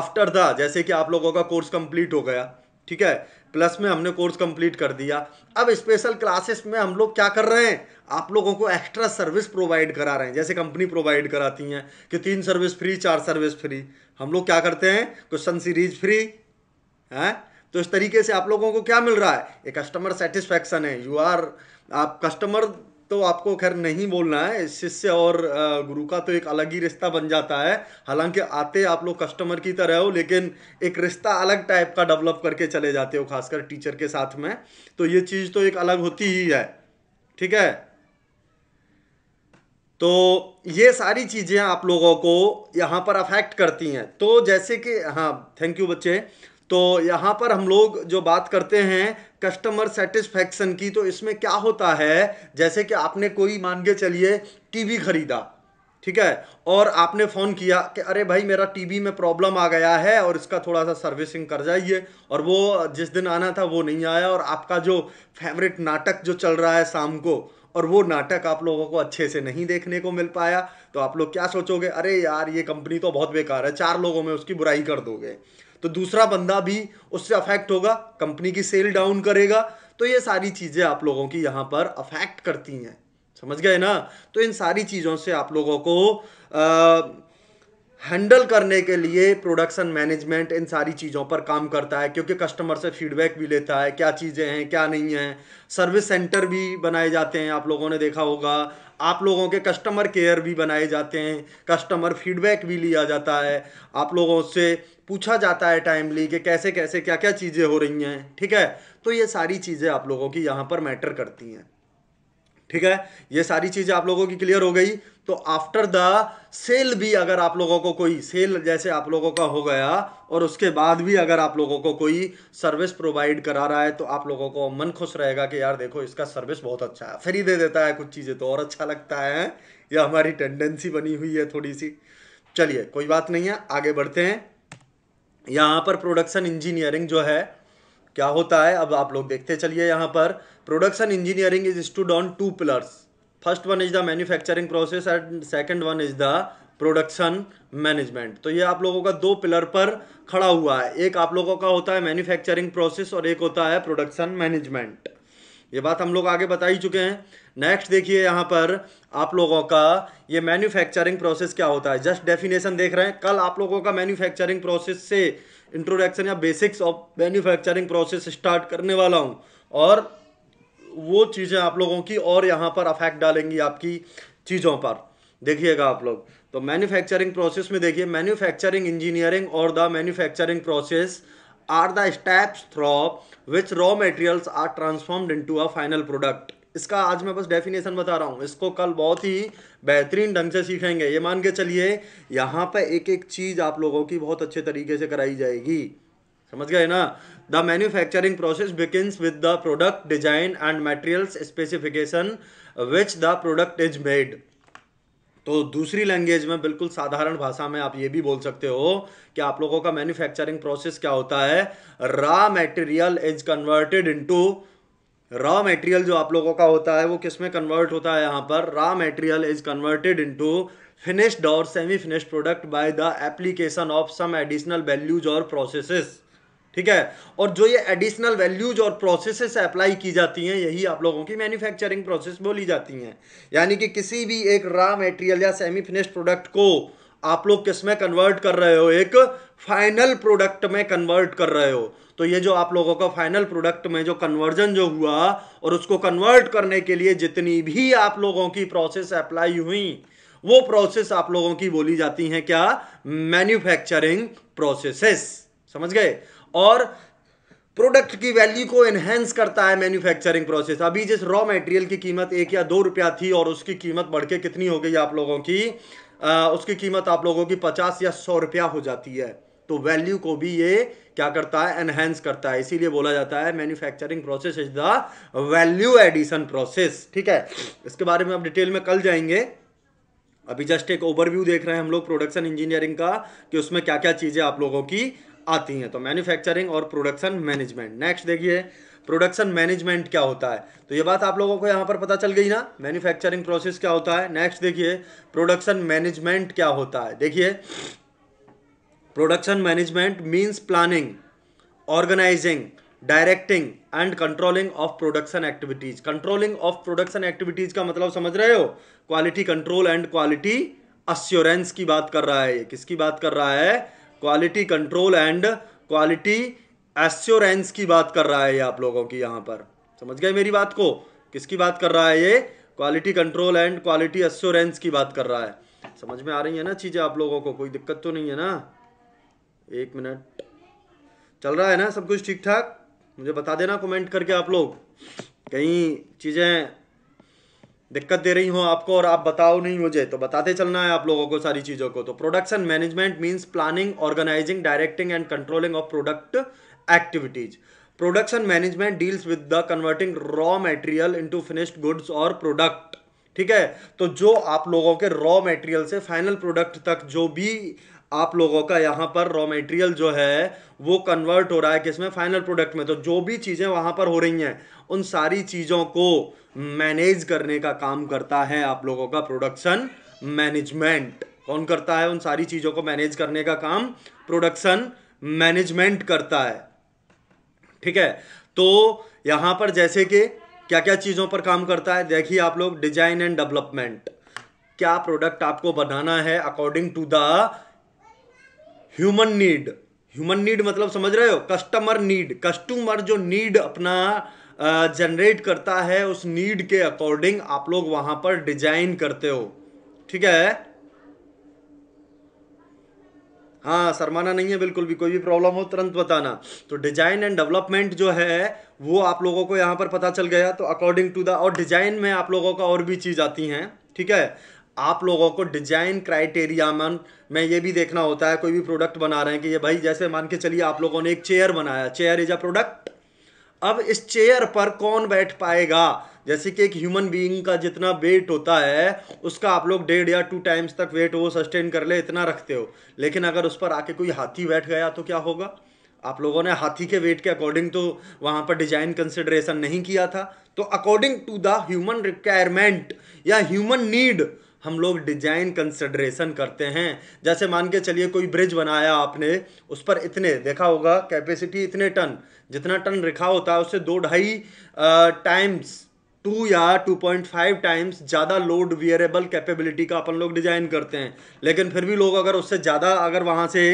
आफ्टर द जैसे कि आप लोगों का कोर्स कंप्लीट हो गया ठीक है प्लस में हमने कोर्स कंप्लीट कर दिया अब स्पेशल क्लासेस में हम लोग क्या कर रहे हैं आप लोगों को एक्स्ट्रा सर्विस प्रोवाइड करा रहे हैं जैसे कंपनी प्रोवाइड कराती हैं कि तीन सर्विस फ्री चार सर्विस फ्री हम लोग क्या करते हैं क्वेश्चन सीरीज फ्री हैं तो इस तरीके से आप लोगों को क्या मिल रहा है ये कस्टमर सेटिस्फेक्शन है यू आर आप कस्टमर तो आपको खैर नहीं बोलना है शिष्य और गुरु का तो एक अलग ही रिश्ता बन जाता है हालांकि आते आप लोग कस्टमर की तरह हो लेकिन एक रिश्ता अलग टाइप का डेवलप करके चले जाते हो खासकर टीचर के साथ में तो ये चीज़ तो एक अलग होती ही है ठीक है तो ये सारी चीज़ें आप लोगों को यहाँ पर अफेक्ट करती हैं तो जैसे कि हाँ थैंक यू बच्चे तो यहाँ पर हम लोग जो बात करते हैं कस्टमर सेटिस्फैक्शन की तो इसमें क्या होता है जैसे कि आपने कोई मान के चलिए टीवी खरीदा ठीक है और आपने फ़ोन किया कि अरे भाई मेरा टीवी में प्रॉब्लम आ गया है और इसका थोड़ा सा सर्विसिंग कर जाइए और वो जिस दिन आना था वो नहीं आया और आपका जो फेवरेट नाटक जो चल रहा है शाम को और वो नाटक आप लोगों को अच्छे से नहीं देखने को मिल पाया तो आप लोग क्या सोचोगे अरे यार ये कंपनी तो बहुत बेकार है चार लोगों में उसकी बुराई कर दोगे तो दूसरा बंदा भी उससे अफेक्ट होगा कंपनी की सेल डाउन करेगा तो ये सारी चीज़ें आप लोगों की यहाँ पर अफेक्ट करती हैं समझ गए ना तो इन सारी चीज़ों से आप लोगों को आ, हैंडल करने के लिए प्रोडक्शन मैनेजमेंट इन सारी चीज़ों पर काम करता है क्योंकि कस्टमर से फीडबैक भी लेता है क्या चीज़ें हैं क्या नहीं हैं सर्विस सेंटर भी बनाए जाते हैं आप लोगों ने देखा होगा आप लोगों के कस्टमर केयर भी बनाए जाते हैं कस्टमर फीडबैक भी लिया जाता है आप लोगों से पूछा जाता है टाइमली कि कैसे कैसे क्या क्या चीज़ें हो रही हैं ठीक है तो ये सारी चीज़ें आप लोगों की यहाँ पर मैटर करती हैं ठीक है ये सारी चीज़ें आप लोगों की क्लियर हो गई तो आफ्टर द सेल भी अगर आप लोगों को कोई सेल जैसे आप लोगों का हो गया और उसके बाद भी अगर आप लोगों को कोई सर्विस प्रोवाइड करा रहा है तो आप लोगों को मन खुश रहेगा कि यार देखो इसका सर्विस बहुत अच्छा है फ्री दे देता है कुछ चीज़ें तो और अच्छा लगता है यह हमारी टेंडेंसी बनी हुई है थोड़ी सी चलिए कोई बात नहीं है आगे बढ़ते हैं यहाँ पर प्रोडक्शन इंजीनियरिंग जो है क्या होता है अब आप लोग देखते चलिए यहाँ पर production engineering is stood on two pillars first one is the manufacturing process and second one is the production management तो ये आप लोगों का दो पिलर पर खड़ा हुआ है एक आप लोगों का होता है मैन्युफैक्चरिंग प्रोसेस और एक होता है प्रोडक्शन मैनेजमेंट ये बात हम लोग आगे बता ही चुके हैं नेक्स्ट देखिए यहाँ पर आप लोगों का ये मैन्युफैक्चरिंग प्रोसेस क्या होता है जस्ट डेफिनेशन देख रहे हैं कल आप लोगों का मैन्युफैक्चरिंग प्रोसेस से इंट्रोडक्शन या basics of manufacturing process start करने वाला हूँ और वो चीज़ें आप लोगों की और यहाँ पर अफेक्ट डालेंगी आपकी चीज़ों पर देखिएगा आप लोग तो मैन्युफैक्चरिंग प्रोसेस में देखिए मैन्युफैक्चरिंग इंजीनियरिंग और the manufacturing process are the steps through which raw materials are transformed into a final product इसका आज मैं बस डेफिनेशन बता रहा हूँ इसको कल बहुत ही बेहतरीन ढंग से सीखेंगे ये मान के चलिए यहाँ पर एक एक चीज़ आप लोगों की बहुत अच्छे तरीके से कराई जाएगी समझ गए ना the manufacturing process begins with the product design and materials specification which the product is made तो दूसरी लैंग्वेज में बिल्कुल साधारण भाषा में आप ये भी बोल सकते हो कि आप लोगों का मैन्युफैक्चरिंग प्रोसेस क्या होता है raw material is converted into raw material जो आप लोगों का होता है वो किस में कन्वर्ट होता है यहाँ पर raw material is converted into finished और semi finished product by the application of some additional values और प्रोसेसेस ठीक है और जो ये एडिशनल वैल्यूज और प्रोसेसेस अप्लाई की जाती हैं यही आप लोगों की मैन्युफैक्चरिंग प्रोसेस बोली जाती हैं यानी कि किसी भी एक रॉ मेटेरियल या सेमी फिनिश्ड प्रोडक्ट को आप लोग किस में कन्वर्ट कर रहे हो एक फाइनल प्रोडक्ट में कन्वर्ट कर रहे हो तो ये जो आप लोगों का फाइनल प्रोडक्ट में जो कन्वर्जन जो हुआ और उसको कन्वर्ट करने के लिए जितनी भी आप लोगों की प्रोसेस अप्लाई हुई वो प्रोसेस आप लोगों की बोली जाती हैं क्या मैन्युफैक्चरिंग प्रोसेसेस समझ गए और प्रोडक्ट की वैल्यू को एनहेंस करता है मैन्युफैक्चरिंग प्रोसेस अभी जिस रॉ मटेरियल की कीमत एक या दो रुपया थी और उसकी कीमत बढ़ के कितनी हो गई आप लोगों की आ, उसकी कीमत आप लोगों की पचास या सौ रुपया हो जाती है तो वैल्यू को भी ये क्या करता है एनहेंस करता है इसीलिए बोला जाता है manufacturing process is the value addition process ठीक है इसके बारे में आप डिटेल में कल जाएंगे अभी जस्ट एक ओवरव्यू देख रहे हैं हम लोग प्रोडक्शन इंजीनियरिंग का कि उसमें क्या क्या चीज़ें आप लोगों की आती हैं तो मैन्युफैक्चरिंग और प्रोडक्शन मैनेजमेंट नेक्स्ट देखिए प्रोडक्शन मैनेजमेंट क्या होता है तो ये बात आप लोगों को यहाँ पर पता चल गई ना मैन्युफैक्चरिंग प्रोसेस क्या होता है नेक्स्ट देखिए प्रोडक्शन मैनेजमेंट क्या होता है देखिए production management means planning organising directing and controlling of production activities controlling of production activities का मतलब समझ रहे हो quality control and quality assurance की बात कर रहा है ये किसकी बात कर रहा है quality control and quality assurance की बात कर रहा है ये आप लोगों की यहाँ पर समझ गए मेरी बात को किसकी बात कर रहा है ये quality control and quality assurance की बात कर रहा है समझ में आ रही है ना चीज़ें आप लोगों को कोई दिक्कत तो नहीं है ना एक मिनट चल रहा है ना सब कुछ ठीक ठाक मुझे बता देना कमेंट करके आप लोग कहीं चीज़ें दिक्कत दे रही हो आपको और आप बताओ नहीं मुझे तो बताते चलना है आप लोगों को सारी चीज़ों को तो production management means planning organising directing and controlling of product activities production management deals with the converting raw material into finished goods और प्रोडक्ट ठीक है तो जो आप लोगों के रॉ मेटेरियल से फाइनल प्रोडक्ट तक जो भी आप लोगों का यहाँ पर रॉ मटेरियल जो है वो कन्वर्ट हो रहा है किसमें फाइनल प्रोडक्ट में तो जो भी चीज़ें वहाँ पर हो रही हैं उन सारी चीज़ों को मैनेज करने का काम करता है आप लोगों का प्रोडक्शन मैनेजमेंट कौन करता है उन सारी चीज़ों को मैनेज करने का काम प्रोडक्शन मैनेजमेंट करता है ठीक है तो यहाँ पर जैसे कि क्या क्या चीज़ों पर काम करता है देखिए आप लोग डिजाइन एंड डेवलपमेंट क्या प्रोडक्ट आपको बनाना है according to the human need human need मतलब समझ रहे हो कस्टमर नीड कस्टमर जो नीड अपना जनरेट करता है उस नीड के अकॉर्डिंग आप लोग वहां पर डिजाइन करते हो ठीक है हाँ शर्माना नहीं है बिल्कुल भी कोई भी प्रॉब्लम हो तुरंत बताना तो डिजाइन एंड डेवलपमेंट जो है वो आप लोगों को यहाँ पर पता चल गया तो अकॉर्डिंग टू द और डिजाइन में आप लोगों का और भी चीज़ आती हैं ठीक है आप लोगों को डिजाइन क्राइटेरिया मन में ये भी देखना होता है कोई भी प्रोडक्ट बना रहे हैं कि ये भाई जैसे मान के चलिए आप लोगों ने एक चेयर बनाया चेयर इज अ प्रोडक्ट अब इस चेयर पर कौन बैठ पाएगा जैसे कि एक ह्यूमन बीइंग का जितना वेट होता है उसका आप लोग डेढ़ या टू टाइम्स तक वेट वो सस्टेन कर ले इतना रखते हो लेकिन अगर उस पर आके कोई हाथी बैठ गया तो क्या होगा आप लोगों ने हाथी के वेट के अकॉर्डिंग तो वहाँ पर डिजाइन कंसिडरेशन नहीं किया था तो according to the human requirement या ह्यूमन नीड हम लोग डिजाइन कंसिडरेशन करते हैं जैसे मान के चलिए कोई ब्रिज बनाया आपने उस पर इतने देखा होगा कैपेसिटी इतने टन जितना टन रिखा होता है उससे दो ढाई टाइम्स टू या टू पॉइंट फाइव टाइम्स ज़्यादा लोड वियरेबल कैपेबिलिटी का अपन लोग डिज़ाइन करते हैं लेकिन फिर भी लोग अगर उससे ज़्यादा अगर वहाँ से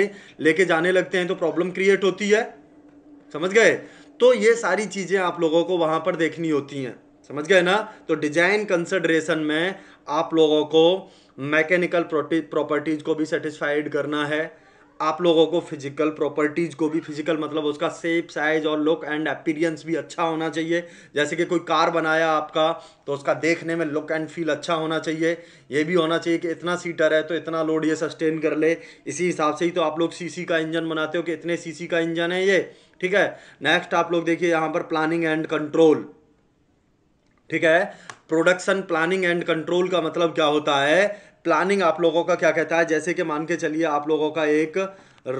लेके जाने लगते हैं तो प्रॉब्लम क्रिएट होती है समझ गए तो ये सारी चीज़ें आप लोगों को वहाँ पर देखनी होती हैं समझ गए ना तो डिजाइन कंसिडरेशन में आप लोगों को मैकेनिकल प्रॉपर्टीज को भी सेटिस्फाइड करना है आप लोगों को फिजिकल प्रॉपर्टीज को भी फिजिकल मतलब उसका सेप साइज और लुक एंड अपीरियंस भी अच्छा होना चाहिए जैसे कि कोई कार बनाया आपका तो उसका देखने में लुक एंड फील अच्छा होना चाहिए ये भी होना चाहिए कि इतना सीटर है तो इतना लोड ये सस्टेन कर ले इसी हिसाब से ही तो आप लोग सीसी का इंजन बनाते हो कि इतने सीसी का इंजन है ये ठीक है नेक्स्ट आप लोग देखिए यहाँ पर प्लानिंग एंड कंट्रोल ठीक है प्रोडक्शन प्लानिंग एंड कंट्रोल का मतलब क्या होता है प्लानिंग आप लोगों का क्या कहता है जैसे कि मान के चलिए आप लोगों का एक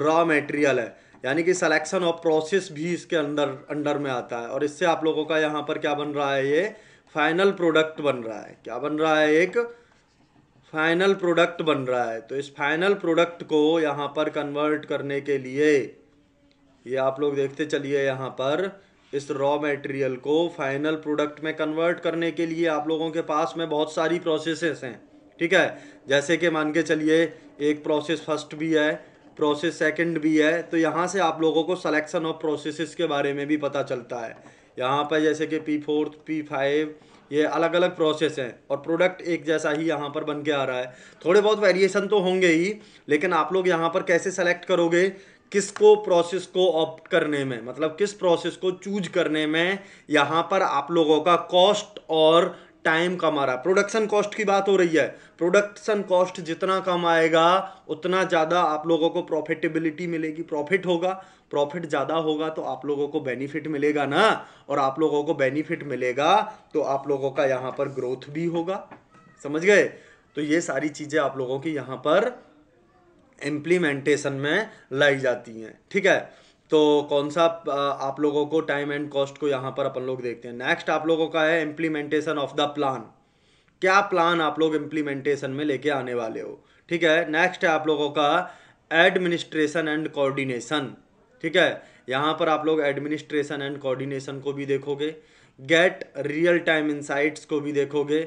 रॉ मेटेरियल है यानी कि सिलेक्शन और प्रोसेस भी इसके अंदर अंडर में आता है और इससे आप लोगों का यहाँ पर क्या बन रहा है ये फाइनल प्रोडक्ट बन रहा है क्या बन रहा है एक फाइनल प्रोडक्ट बन रहा है तो इस फाइनल प्रोडक्ट को यहाँ पर कन्वर्ट करने के लिए ये आप लोग देखते चलिए यहाँ पर इस रॉ मटेरियल को फाइनल प्रोडक्ट में कन्वर्ट करने के लिए आप लोगों के पास में बहुत सारी प्रोसेसेस हैं ठीक है जैसे कि मान के चलिए एक प्रोसेस फर्स्ट भी है प्रोसेस सेकंड भी है तो यहाँ से आप लोगों को सिलेक्शन ऑफ प्रोसेसेस के बारे में भी पता चलता है यहाँ पर जैसे कि पी फोर्थ पी फाइव ये अलग अलग प्रोसेस हैं और प्रोडक्ट एक जैसा ही यहाँ पर बन के आ रहा है थोड़े बहुत वेरिएशन तो होंगे ही लेकिन आप लोग यहाँ पर कैसे सेलेक्ट करोगे किसको प्रोसेस को ऑप्ट करने में मतलब किस प्रोसेस को चूज करने में यहाँ पर आप लोगों का कॉस्ट और टाइम कम आ रहा है प्रोडक्शन कॉस्ट की बात हो रही है प्रोडक्शन कॉस्ट जितना कम आएगा उतना ज़्यादा आप लोगों को प्रॉफिटेबिलिटी मिलेगी प्रॉफिट होगा प्रॉफिट ज़्यादा होगा तो आप लोगों को बेनिफिट मिलेगा ना और आप लोगों को बेनिफिट मिलेगा तो आप लोगों का यहाँ पर ग्रोथ भी होगा समझ गए तो ये सारी चीज़ें आप लोगों की यहाँ पर इम्प्लीमेंटेशन में लाई जाती हैं ठीक है तो कौन सा आप लोगों को टाइम एंड कॉस्ट को यहाँ पर अपन लोग देखते हैं नेक्स्ट आप लोगों का है इम्प्लीमेंटेशन ऑफ द प्लान क्या प्लान आप लोग इम्प्लीमेंटेशन में लेके आने वाले हो ठीक है नेक्स्ट है आप लोगों का एडमिनिस्ट्रेशन एंड कोऑर्डिनेशन ठीक है यहाँ पर आप लोग एडमिनिस्ट्रेशन एंड कोऑर्डिनेशन को भी देखोगे गेट रियल टाइम इंसाइट्स को भी देखोगे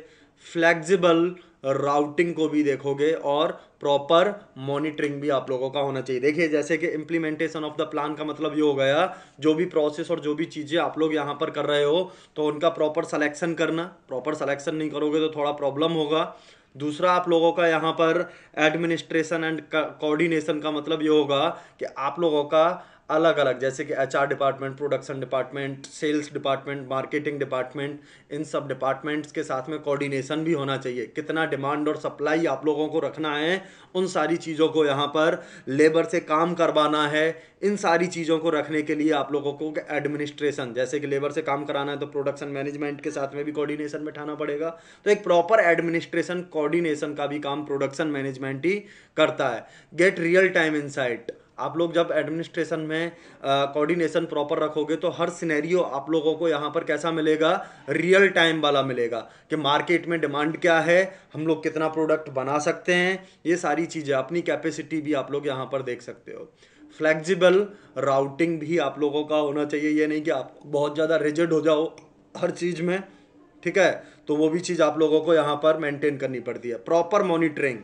फ्लैक्जिबल राउटिंग को भी देखोगे और प्रॉपर मॉनिटरिंग भी आप लोगों का होना चाहिए देखिए जैसे कि इम्प्लीमेंटेशन ऑफ द प्लान का मतलब ये हो गया जो भी प्रोसेस और जो भी चीज़ें आप लोग यहाँ पर कर रहे हो तो उनका प्रॉपर सलेक्शन करना प्रॉपर सलेक्शन नहीं करोगे तो थोड़ा प्रॉब्लम होगा दूसरा आप लोगों का यहाँ पर एडमिनिस्ट्रेशन एंड कोऑर्डिनेशन का मतलब ये होगा कि आप लोगों का अलग अलग जैसे कि H department production department sales department marketing department इन सब डिपार्टमेंट्स के साथ में कोऑर्डिनेशन भी होना चाहिए कितना डिमांड और सप्लाई आप लोगों को रखना है उन सारी चीज़ों को यहाँ पर लेबर से काम करवाना है इन सारी चीज़ों को रखने के लिए आप लोगों को एडमिनिस्ट्रेशन जैसे कि लेबर से काम कराना है तो प्रोडक्शन मैनेजमेंट के साथ में भी कोऑर्डिनेशन बैठाना पड़ेगा तो एक प्रॉपर एडमिनिस्ट्रेशन कोऑर्डिनेशन का भी काम प्रोडक्शन मैनेजमेंट ही करता है गेट रियल टाइम इनसाइट आप लोग जब एडमिनिस्ट्रेशन में कोऑर्डिनेशन प्रॉपर रखोगे तो हर सिनेरियो आप लोगों को यहाँ पर कैसा मिलेगा रियल टाइम वाला मिलेगा कि मार्केट में डिमांड क्या है हम लोग कितना प्रोडक्ट बना सकते हैं ये सारी चीज़ें अपनी कैपेसिटी भी आप लोग यहाँ पर देख सकते हो फ्लेक्जिबल राउटिंग भी आप लोगों का होना चाहिए ये नहीं कि आप बहुत ज़्यादा रिजिड हो जाओ हर चीज़ में ठीक है तो वो भी चीज़ आप लोगों को यहाँ पर मेंटेन करनी पड़ती है प्रॉपर मॉनिटरिंग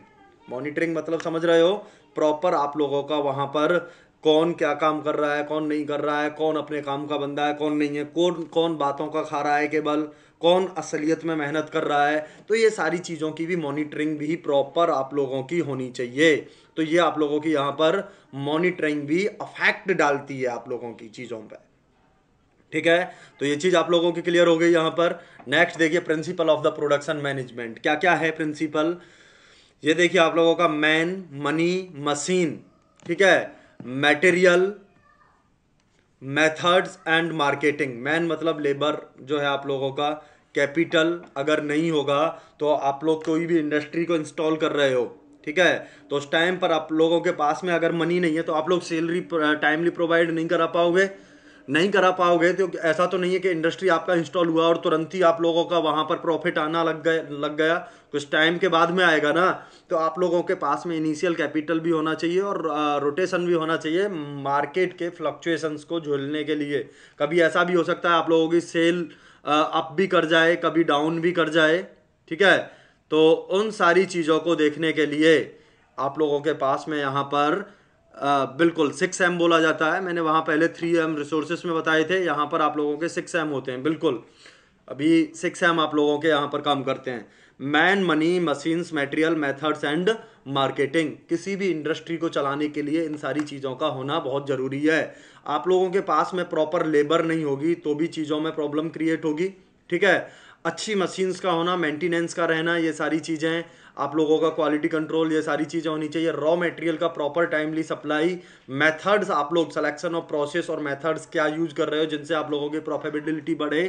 मॉनिटरिंग मतलब समझ रहे हो प्रॉपर आप लोगों का वहाँ पर कौन क्या काम कर रहा है कौन नहीं कर रहा है कौन अपने काम का बंदा है कौन नहीं है कौन कौन बातों का खा रहा है केवल कौन असलियत में मेहनत कर रहा है तो ये सारी चीज़ों की भी मॉनिटरिंग भी प्रॉपर आप लोगों की होनी चाहिए तो ये आप लोगों की यहाँ पर मॉनिटरिंग भी अफेक्ट डालती है आप लोगों की चीज़ों पर ठीक है तो ये चीज़ आप लोगों की क्लियर हो गई यहाँ पर नेक्स्ट देखिए principle of the production management क्या क्या है प्रिंसिपल ये देखिए आप लोगों का मैन मनी मशीन ठीक है material methods and marketing man मतलब लेबर जो है आप लोगों का कैपिटल अगर नहीं होगा तो आप लोग कोई भी इंडस्ट्री को इंस्टॉल कर रहे हो ठीक है तो उस टाइम पर आप लोगों के पास में अगर मनी नहीं है तो आप लोग सैलरी टाइमली प्रोवाइड नहीं करा पाओगे नहीं करा पाओगे तो ऐसा तो नहीं है कि इंडस्ट्री आपका इंस्टॉल हुआ और तुरंत ही आप लोगों का वहाँ पर प्रॉफिट आना लग गया लग गया कुछ टाइम के बाद में आएगा ना तो आप लोगों के पास में इनिशियल कैपिटल भी होना चाहिए और रोटेशन भी होना चाहिए मार्केट के फ्लक्चुएशंस को झेलने के लिए कभी ऐसा भी हो सकता है आप लोगों की सेल अप भी कर जाए कभी डाउन भी कर जाए ठीक है तो उन सारी चीज़ों को देखने के लिए आप लोगों के पास में यहाँ पर बिल्कुल सिक्स एम बोला जाता है मैंने वहाँ पहले थ्री एम रिसोर्सेस में बताए थे यहाँ पर आप लोगों के सिक्स एम होते हैं बिल्कुल अभी सिक्स एम आप लोगों के यहाँ पर काम करते हैं man money machines material methods and marketing किसी भी इंडस्ट्री को चलाने के लिए इन सारी चीज़ों का होना बहुत ज़रूरी है आप लोगों के पास में प्रॉपर लेबर नहीं होगी तो भी चीज़ों में प्रॉब्लम क्रिएट होगी ठीक है अच्छी मशीन्स का होना मेंटेनेंस का रहना ये सारी चीज़ें आप लोगों का क्वालिटी कंट्रोल ये सारी चीज़ें होनी चाहिए रॉ मटेरियल का प्रॉपर टाइमली सप्लाई मेथड्स आप लोग सिलेक्शन ऑफ प्रोसेस और मेथड्स क्या यूज कर रहे हो जिनसे आप लोगों की प्रॉफिटेबिलिटी बढ़े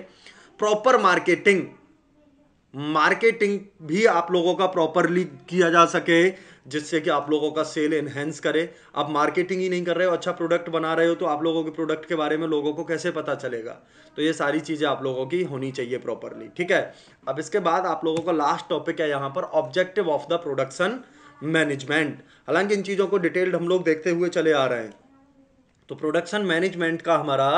प्रॉपर मार्केटिंग मार्केटिंग भी आप लोगों का प्रॉपरली किया जा सके जिससे कि आप लोगों का सेल एनहेंस करे आप मार्केटिंग ही नहीं कर रहे हो अच्छा प्रोडक्ट बना रहे हो तो आप लोगों के प्रोडक्ट के बारे में लोगों को कैसे पता चलेगा तो ये सारी चीज़ें आप लोगों की होनी चाहिए प्रॉपरली ठीक है अब इसके बाद आप लोगों का लास्ट टॉपिक है यहाँ पर objective of the production management हालांकि इन चीज़ों को डिटेल्ड हम लोग देखते हुए चले आ रहे हैं तो प्रोडक्शन मैनेजमेंट का हमारा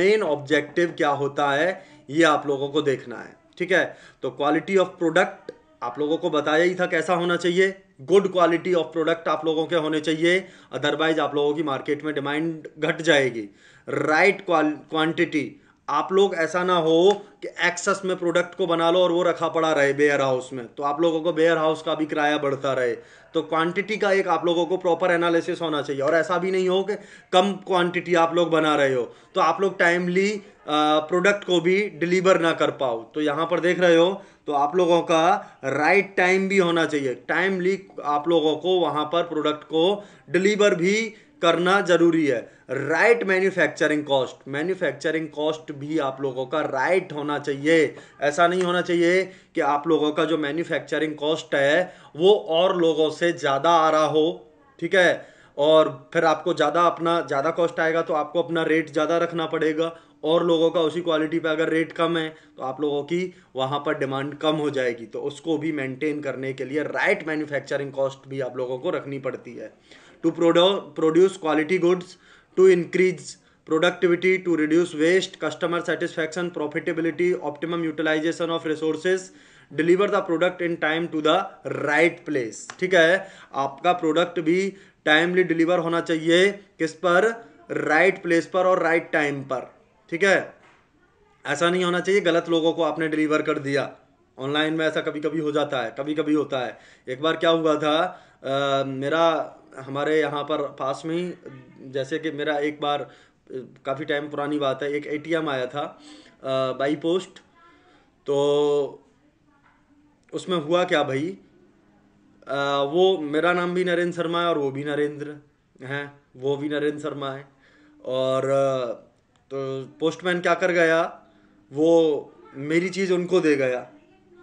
मेन ऑब्जेक्टिव क्या होता है ये आप लोगों को देखना है ठीक है तो क्वालिटी ऑफ प्रोडक्ट आप लोगों को बताया ही था कैसा होना चाहिए गुड क्वालिटी ऑफ प्रोडक्ट आप लोगों के होने चाहिए अदरवाइज आप लोगों की मार्केट में डिमांड घट जाएगी राइट क्वांटिटी आप लोग ऐसा ना हो कि एक्सेस में प्रोडक्ट को बना लो और वो रखा पड़ा रहे बेयर हाउस में तो आप लोगों को बेयर हाउस का भी किराया बढ़ता रहे तो क्वांटिटी का एक आप लोगों को प्रॉपर एनालिसिस होना चाहिए और ऐसा भी नहीं हो कि कम क्वांटिटी आप लोग बना रहे हो तो आप लोग टाइमली प्रोडक्ट को भी डिलीवर ना कर पाओ तो यहाँ पर देख रहे हो तो आप लोगों का राइट right टाइम भी होना चाहिए टाइमली आप लोगों को वहाँ पर प्रोडक्ट को डिलीवर भी करना जरूरी है right manufacturing cost manufacturing cost भी आप लोगों का राइट right होना चाहिए ऐसा नहीं होना चाहिए कि आप लोगों का जो मैन्युफैक्चरिंग कॉस्ट है वो और लोगों से ज़्यादा आ रहा हो ठीक है और फिर आपको ज़्यादा अपना ज़्यादा कॉस्ट आएगा तो आपको अपना रेट ज़्यादा रखना पड़ेगा और लोगों का उसी क्वालिटी पे अगर रेट कम है तो आप लोगों की वहाँ पर डिमांड कम हो जाएगी तो उसको भी मेंटेन करने के लिए राइट मैन्युफैक्चरिंग कॉस्ट भी आप लोगों को रखनी पड़ती है to produce quality goods, to increase productivity, to reduce waste, customer satisfaction, profitability, optimum utilization of resources, deliver the product in time to the right place ठीक है आपका प्रोडक्ट भी टाइमली डिलीवर होना चाहिए किस पर राइट right प्लेस पर और राइट right टाइम पर ठीक है ऐसा नहीं होना चाहिए गलत लोगों को आपने डिलीवर कर दिया ऑनलाइन में ऐसा कभी कभी हो जाता है कभी कभी होता है एक बार क्या हुआ था आ, मेरा हमारे यहाँ पर पास में ही जैसे कि मेरा एक बार काफ़ी टाइम पुरानी बात है एक एटीएम आया था बाई पोस्ट तो उसमें हुआ क्या भाई आ, वो मेरा नाम भी नरेंद्र शर्मा है और वो भी नरेंद्र हैं वो भी नरेंद्र शर्मा है और तो पोस्टमैन क्या कर गया वो मेरी चीज़ उनको दे गया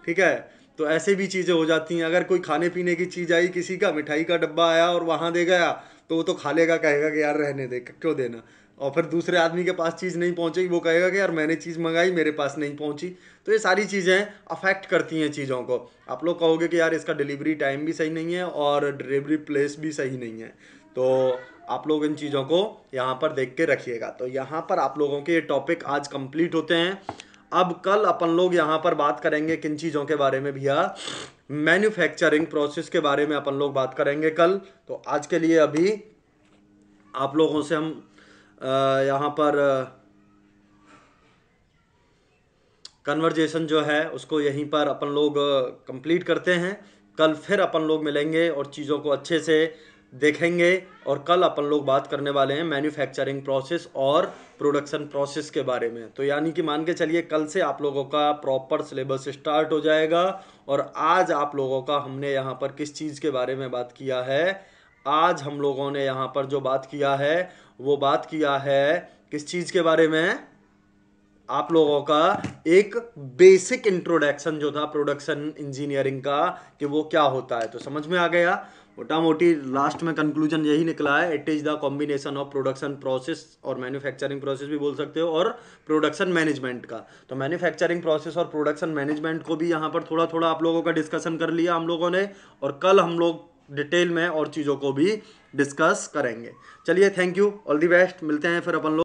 ठीक है तो ऐसे भी चीज़ें हो जाती हैं अगर कोई खाने पीने की चीज़ आई किसी का मिठाई का डब्बा आया और वहाँ दे गया तो वो तो खा लेगा कहेगा कि यार रहने दे क्यों देना और फिर दूसरे आदमी के पास चीज़ नहीं पहुँचेगी वो कहेगा कि यार मैंने चीज़ मंगाई मेरे पास नहीं पहुँची तो ये सारी चीज़ें अफेक्ट करती हैं चीज़ों को आप लोग कहोगे कि यार इसका डिलीवरी टाइम भी सही नहीं है और डिलीवरी प्लेस भी सही नहीं है तो आप लोग इन चीज़ों को यहाँ पर देख के रखिएगा तो यहाँ पर आप लोगों के ये टॉपिक आज कंप्लीट होते हैं अब कल अपन लोग यहाँ पर बात करेंगे किन चीज़ों के बारे में भैया मैन्युफैक्चरिंग प्रोसेस के बारे में अपन लोग बात करेंगे कल तो आज के लिए अभी आप लोगों से हम यहाँ पर कन्वर्जेशन जो है उसको यहीं पर अपन लोग कंप्लीट करते हैं कल फिर अपन लोग मिलेंगे और चीज़ों को अच्छे से देखेंगे और कल अपन लोग बात करने वाले हैं मैन्युफैक्चरिंग प्रोसेस और प्रोडक्शन प्रोसेस के बारे में तो यानी कि मान के चलिए कल से आप लोगों का प्रॉपर सिलेबस स्टार्ट हो जाएगा और आज आप लोगों का हमने यहाँ पर किस चीज़ के बारे में बात किया है आज हम लोगों ने यहाँ पर जो बात किया है वो बात किया है किस चीज़ के बारे में आप लोगों का एक बेसिक इंट्रोडक्शन जो था प्रोडक्शन इंजीनियरिंग का कि वो क्या होता है तो समझ में आ गया मोटा मोटी लास्ट में कंक्लूजन यही निकला है it is the combination of production process और मैन्युफैक्चरिंग प्रोसेस भी बोल सकते हो और प्रोडक्शन मैनेजमेंट का तो मैन्युफैक्चरिंग प्रोसेस और प्रोडक्शन मैनेजमेंट को भी यहाँ पर थोड़ा थोड़ा आप लोगों का डिस्कशन कर लिया हम लोगों ने और कल हम लोग डिटेल में और चीज़ों को भी डिस्कस करेंगे चलिए thank you all the best मिलते हैं फिर अपन लोग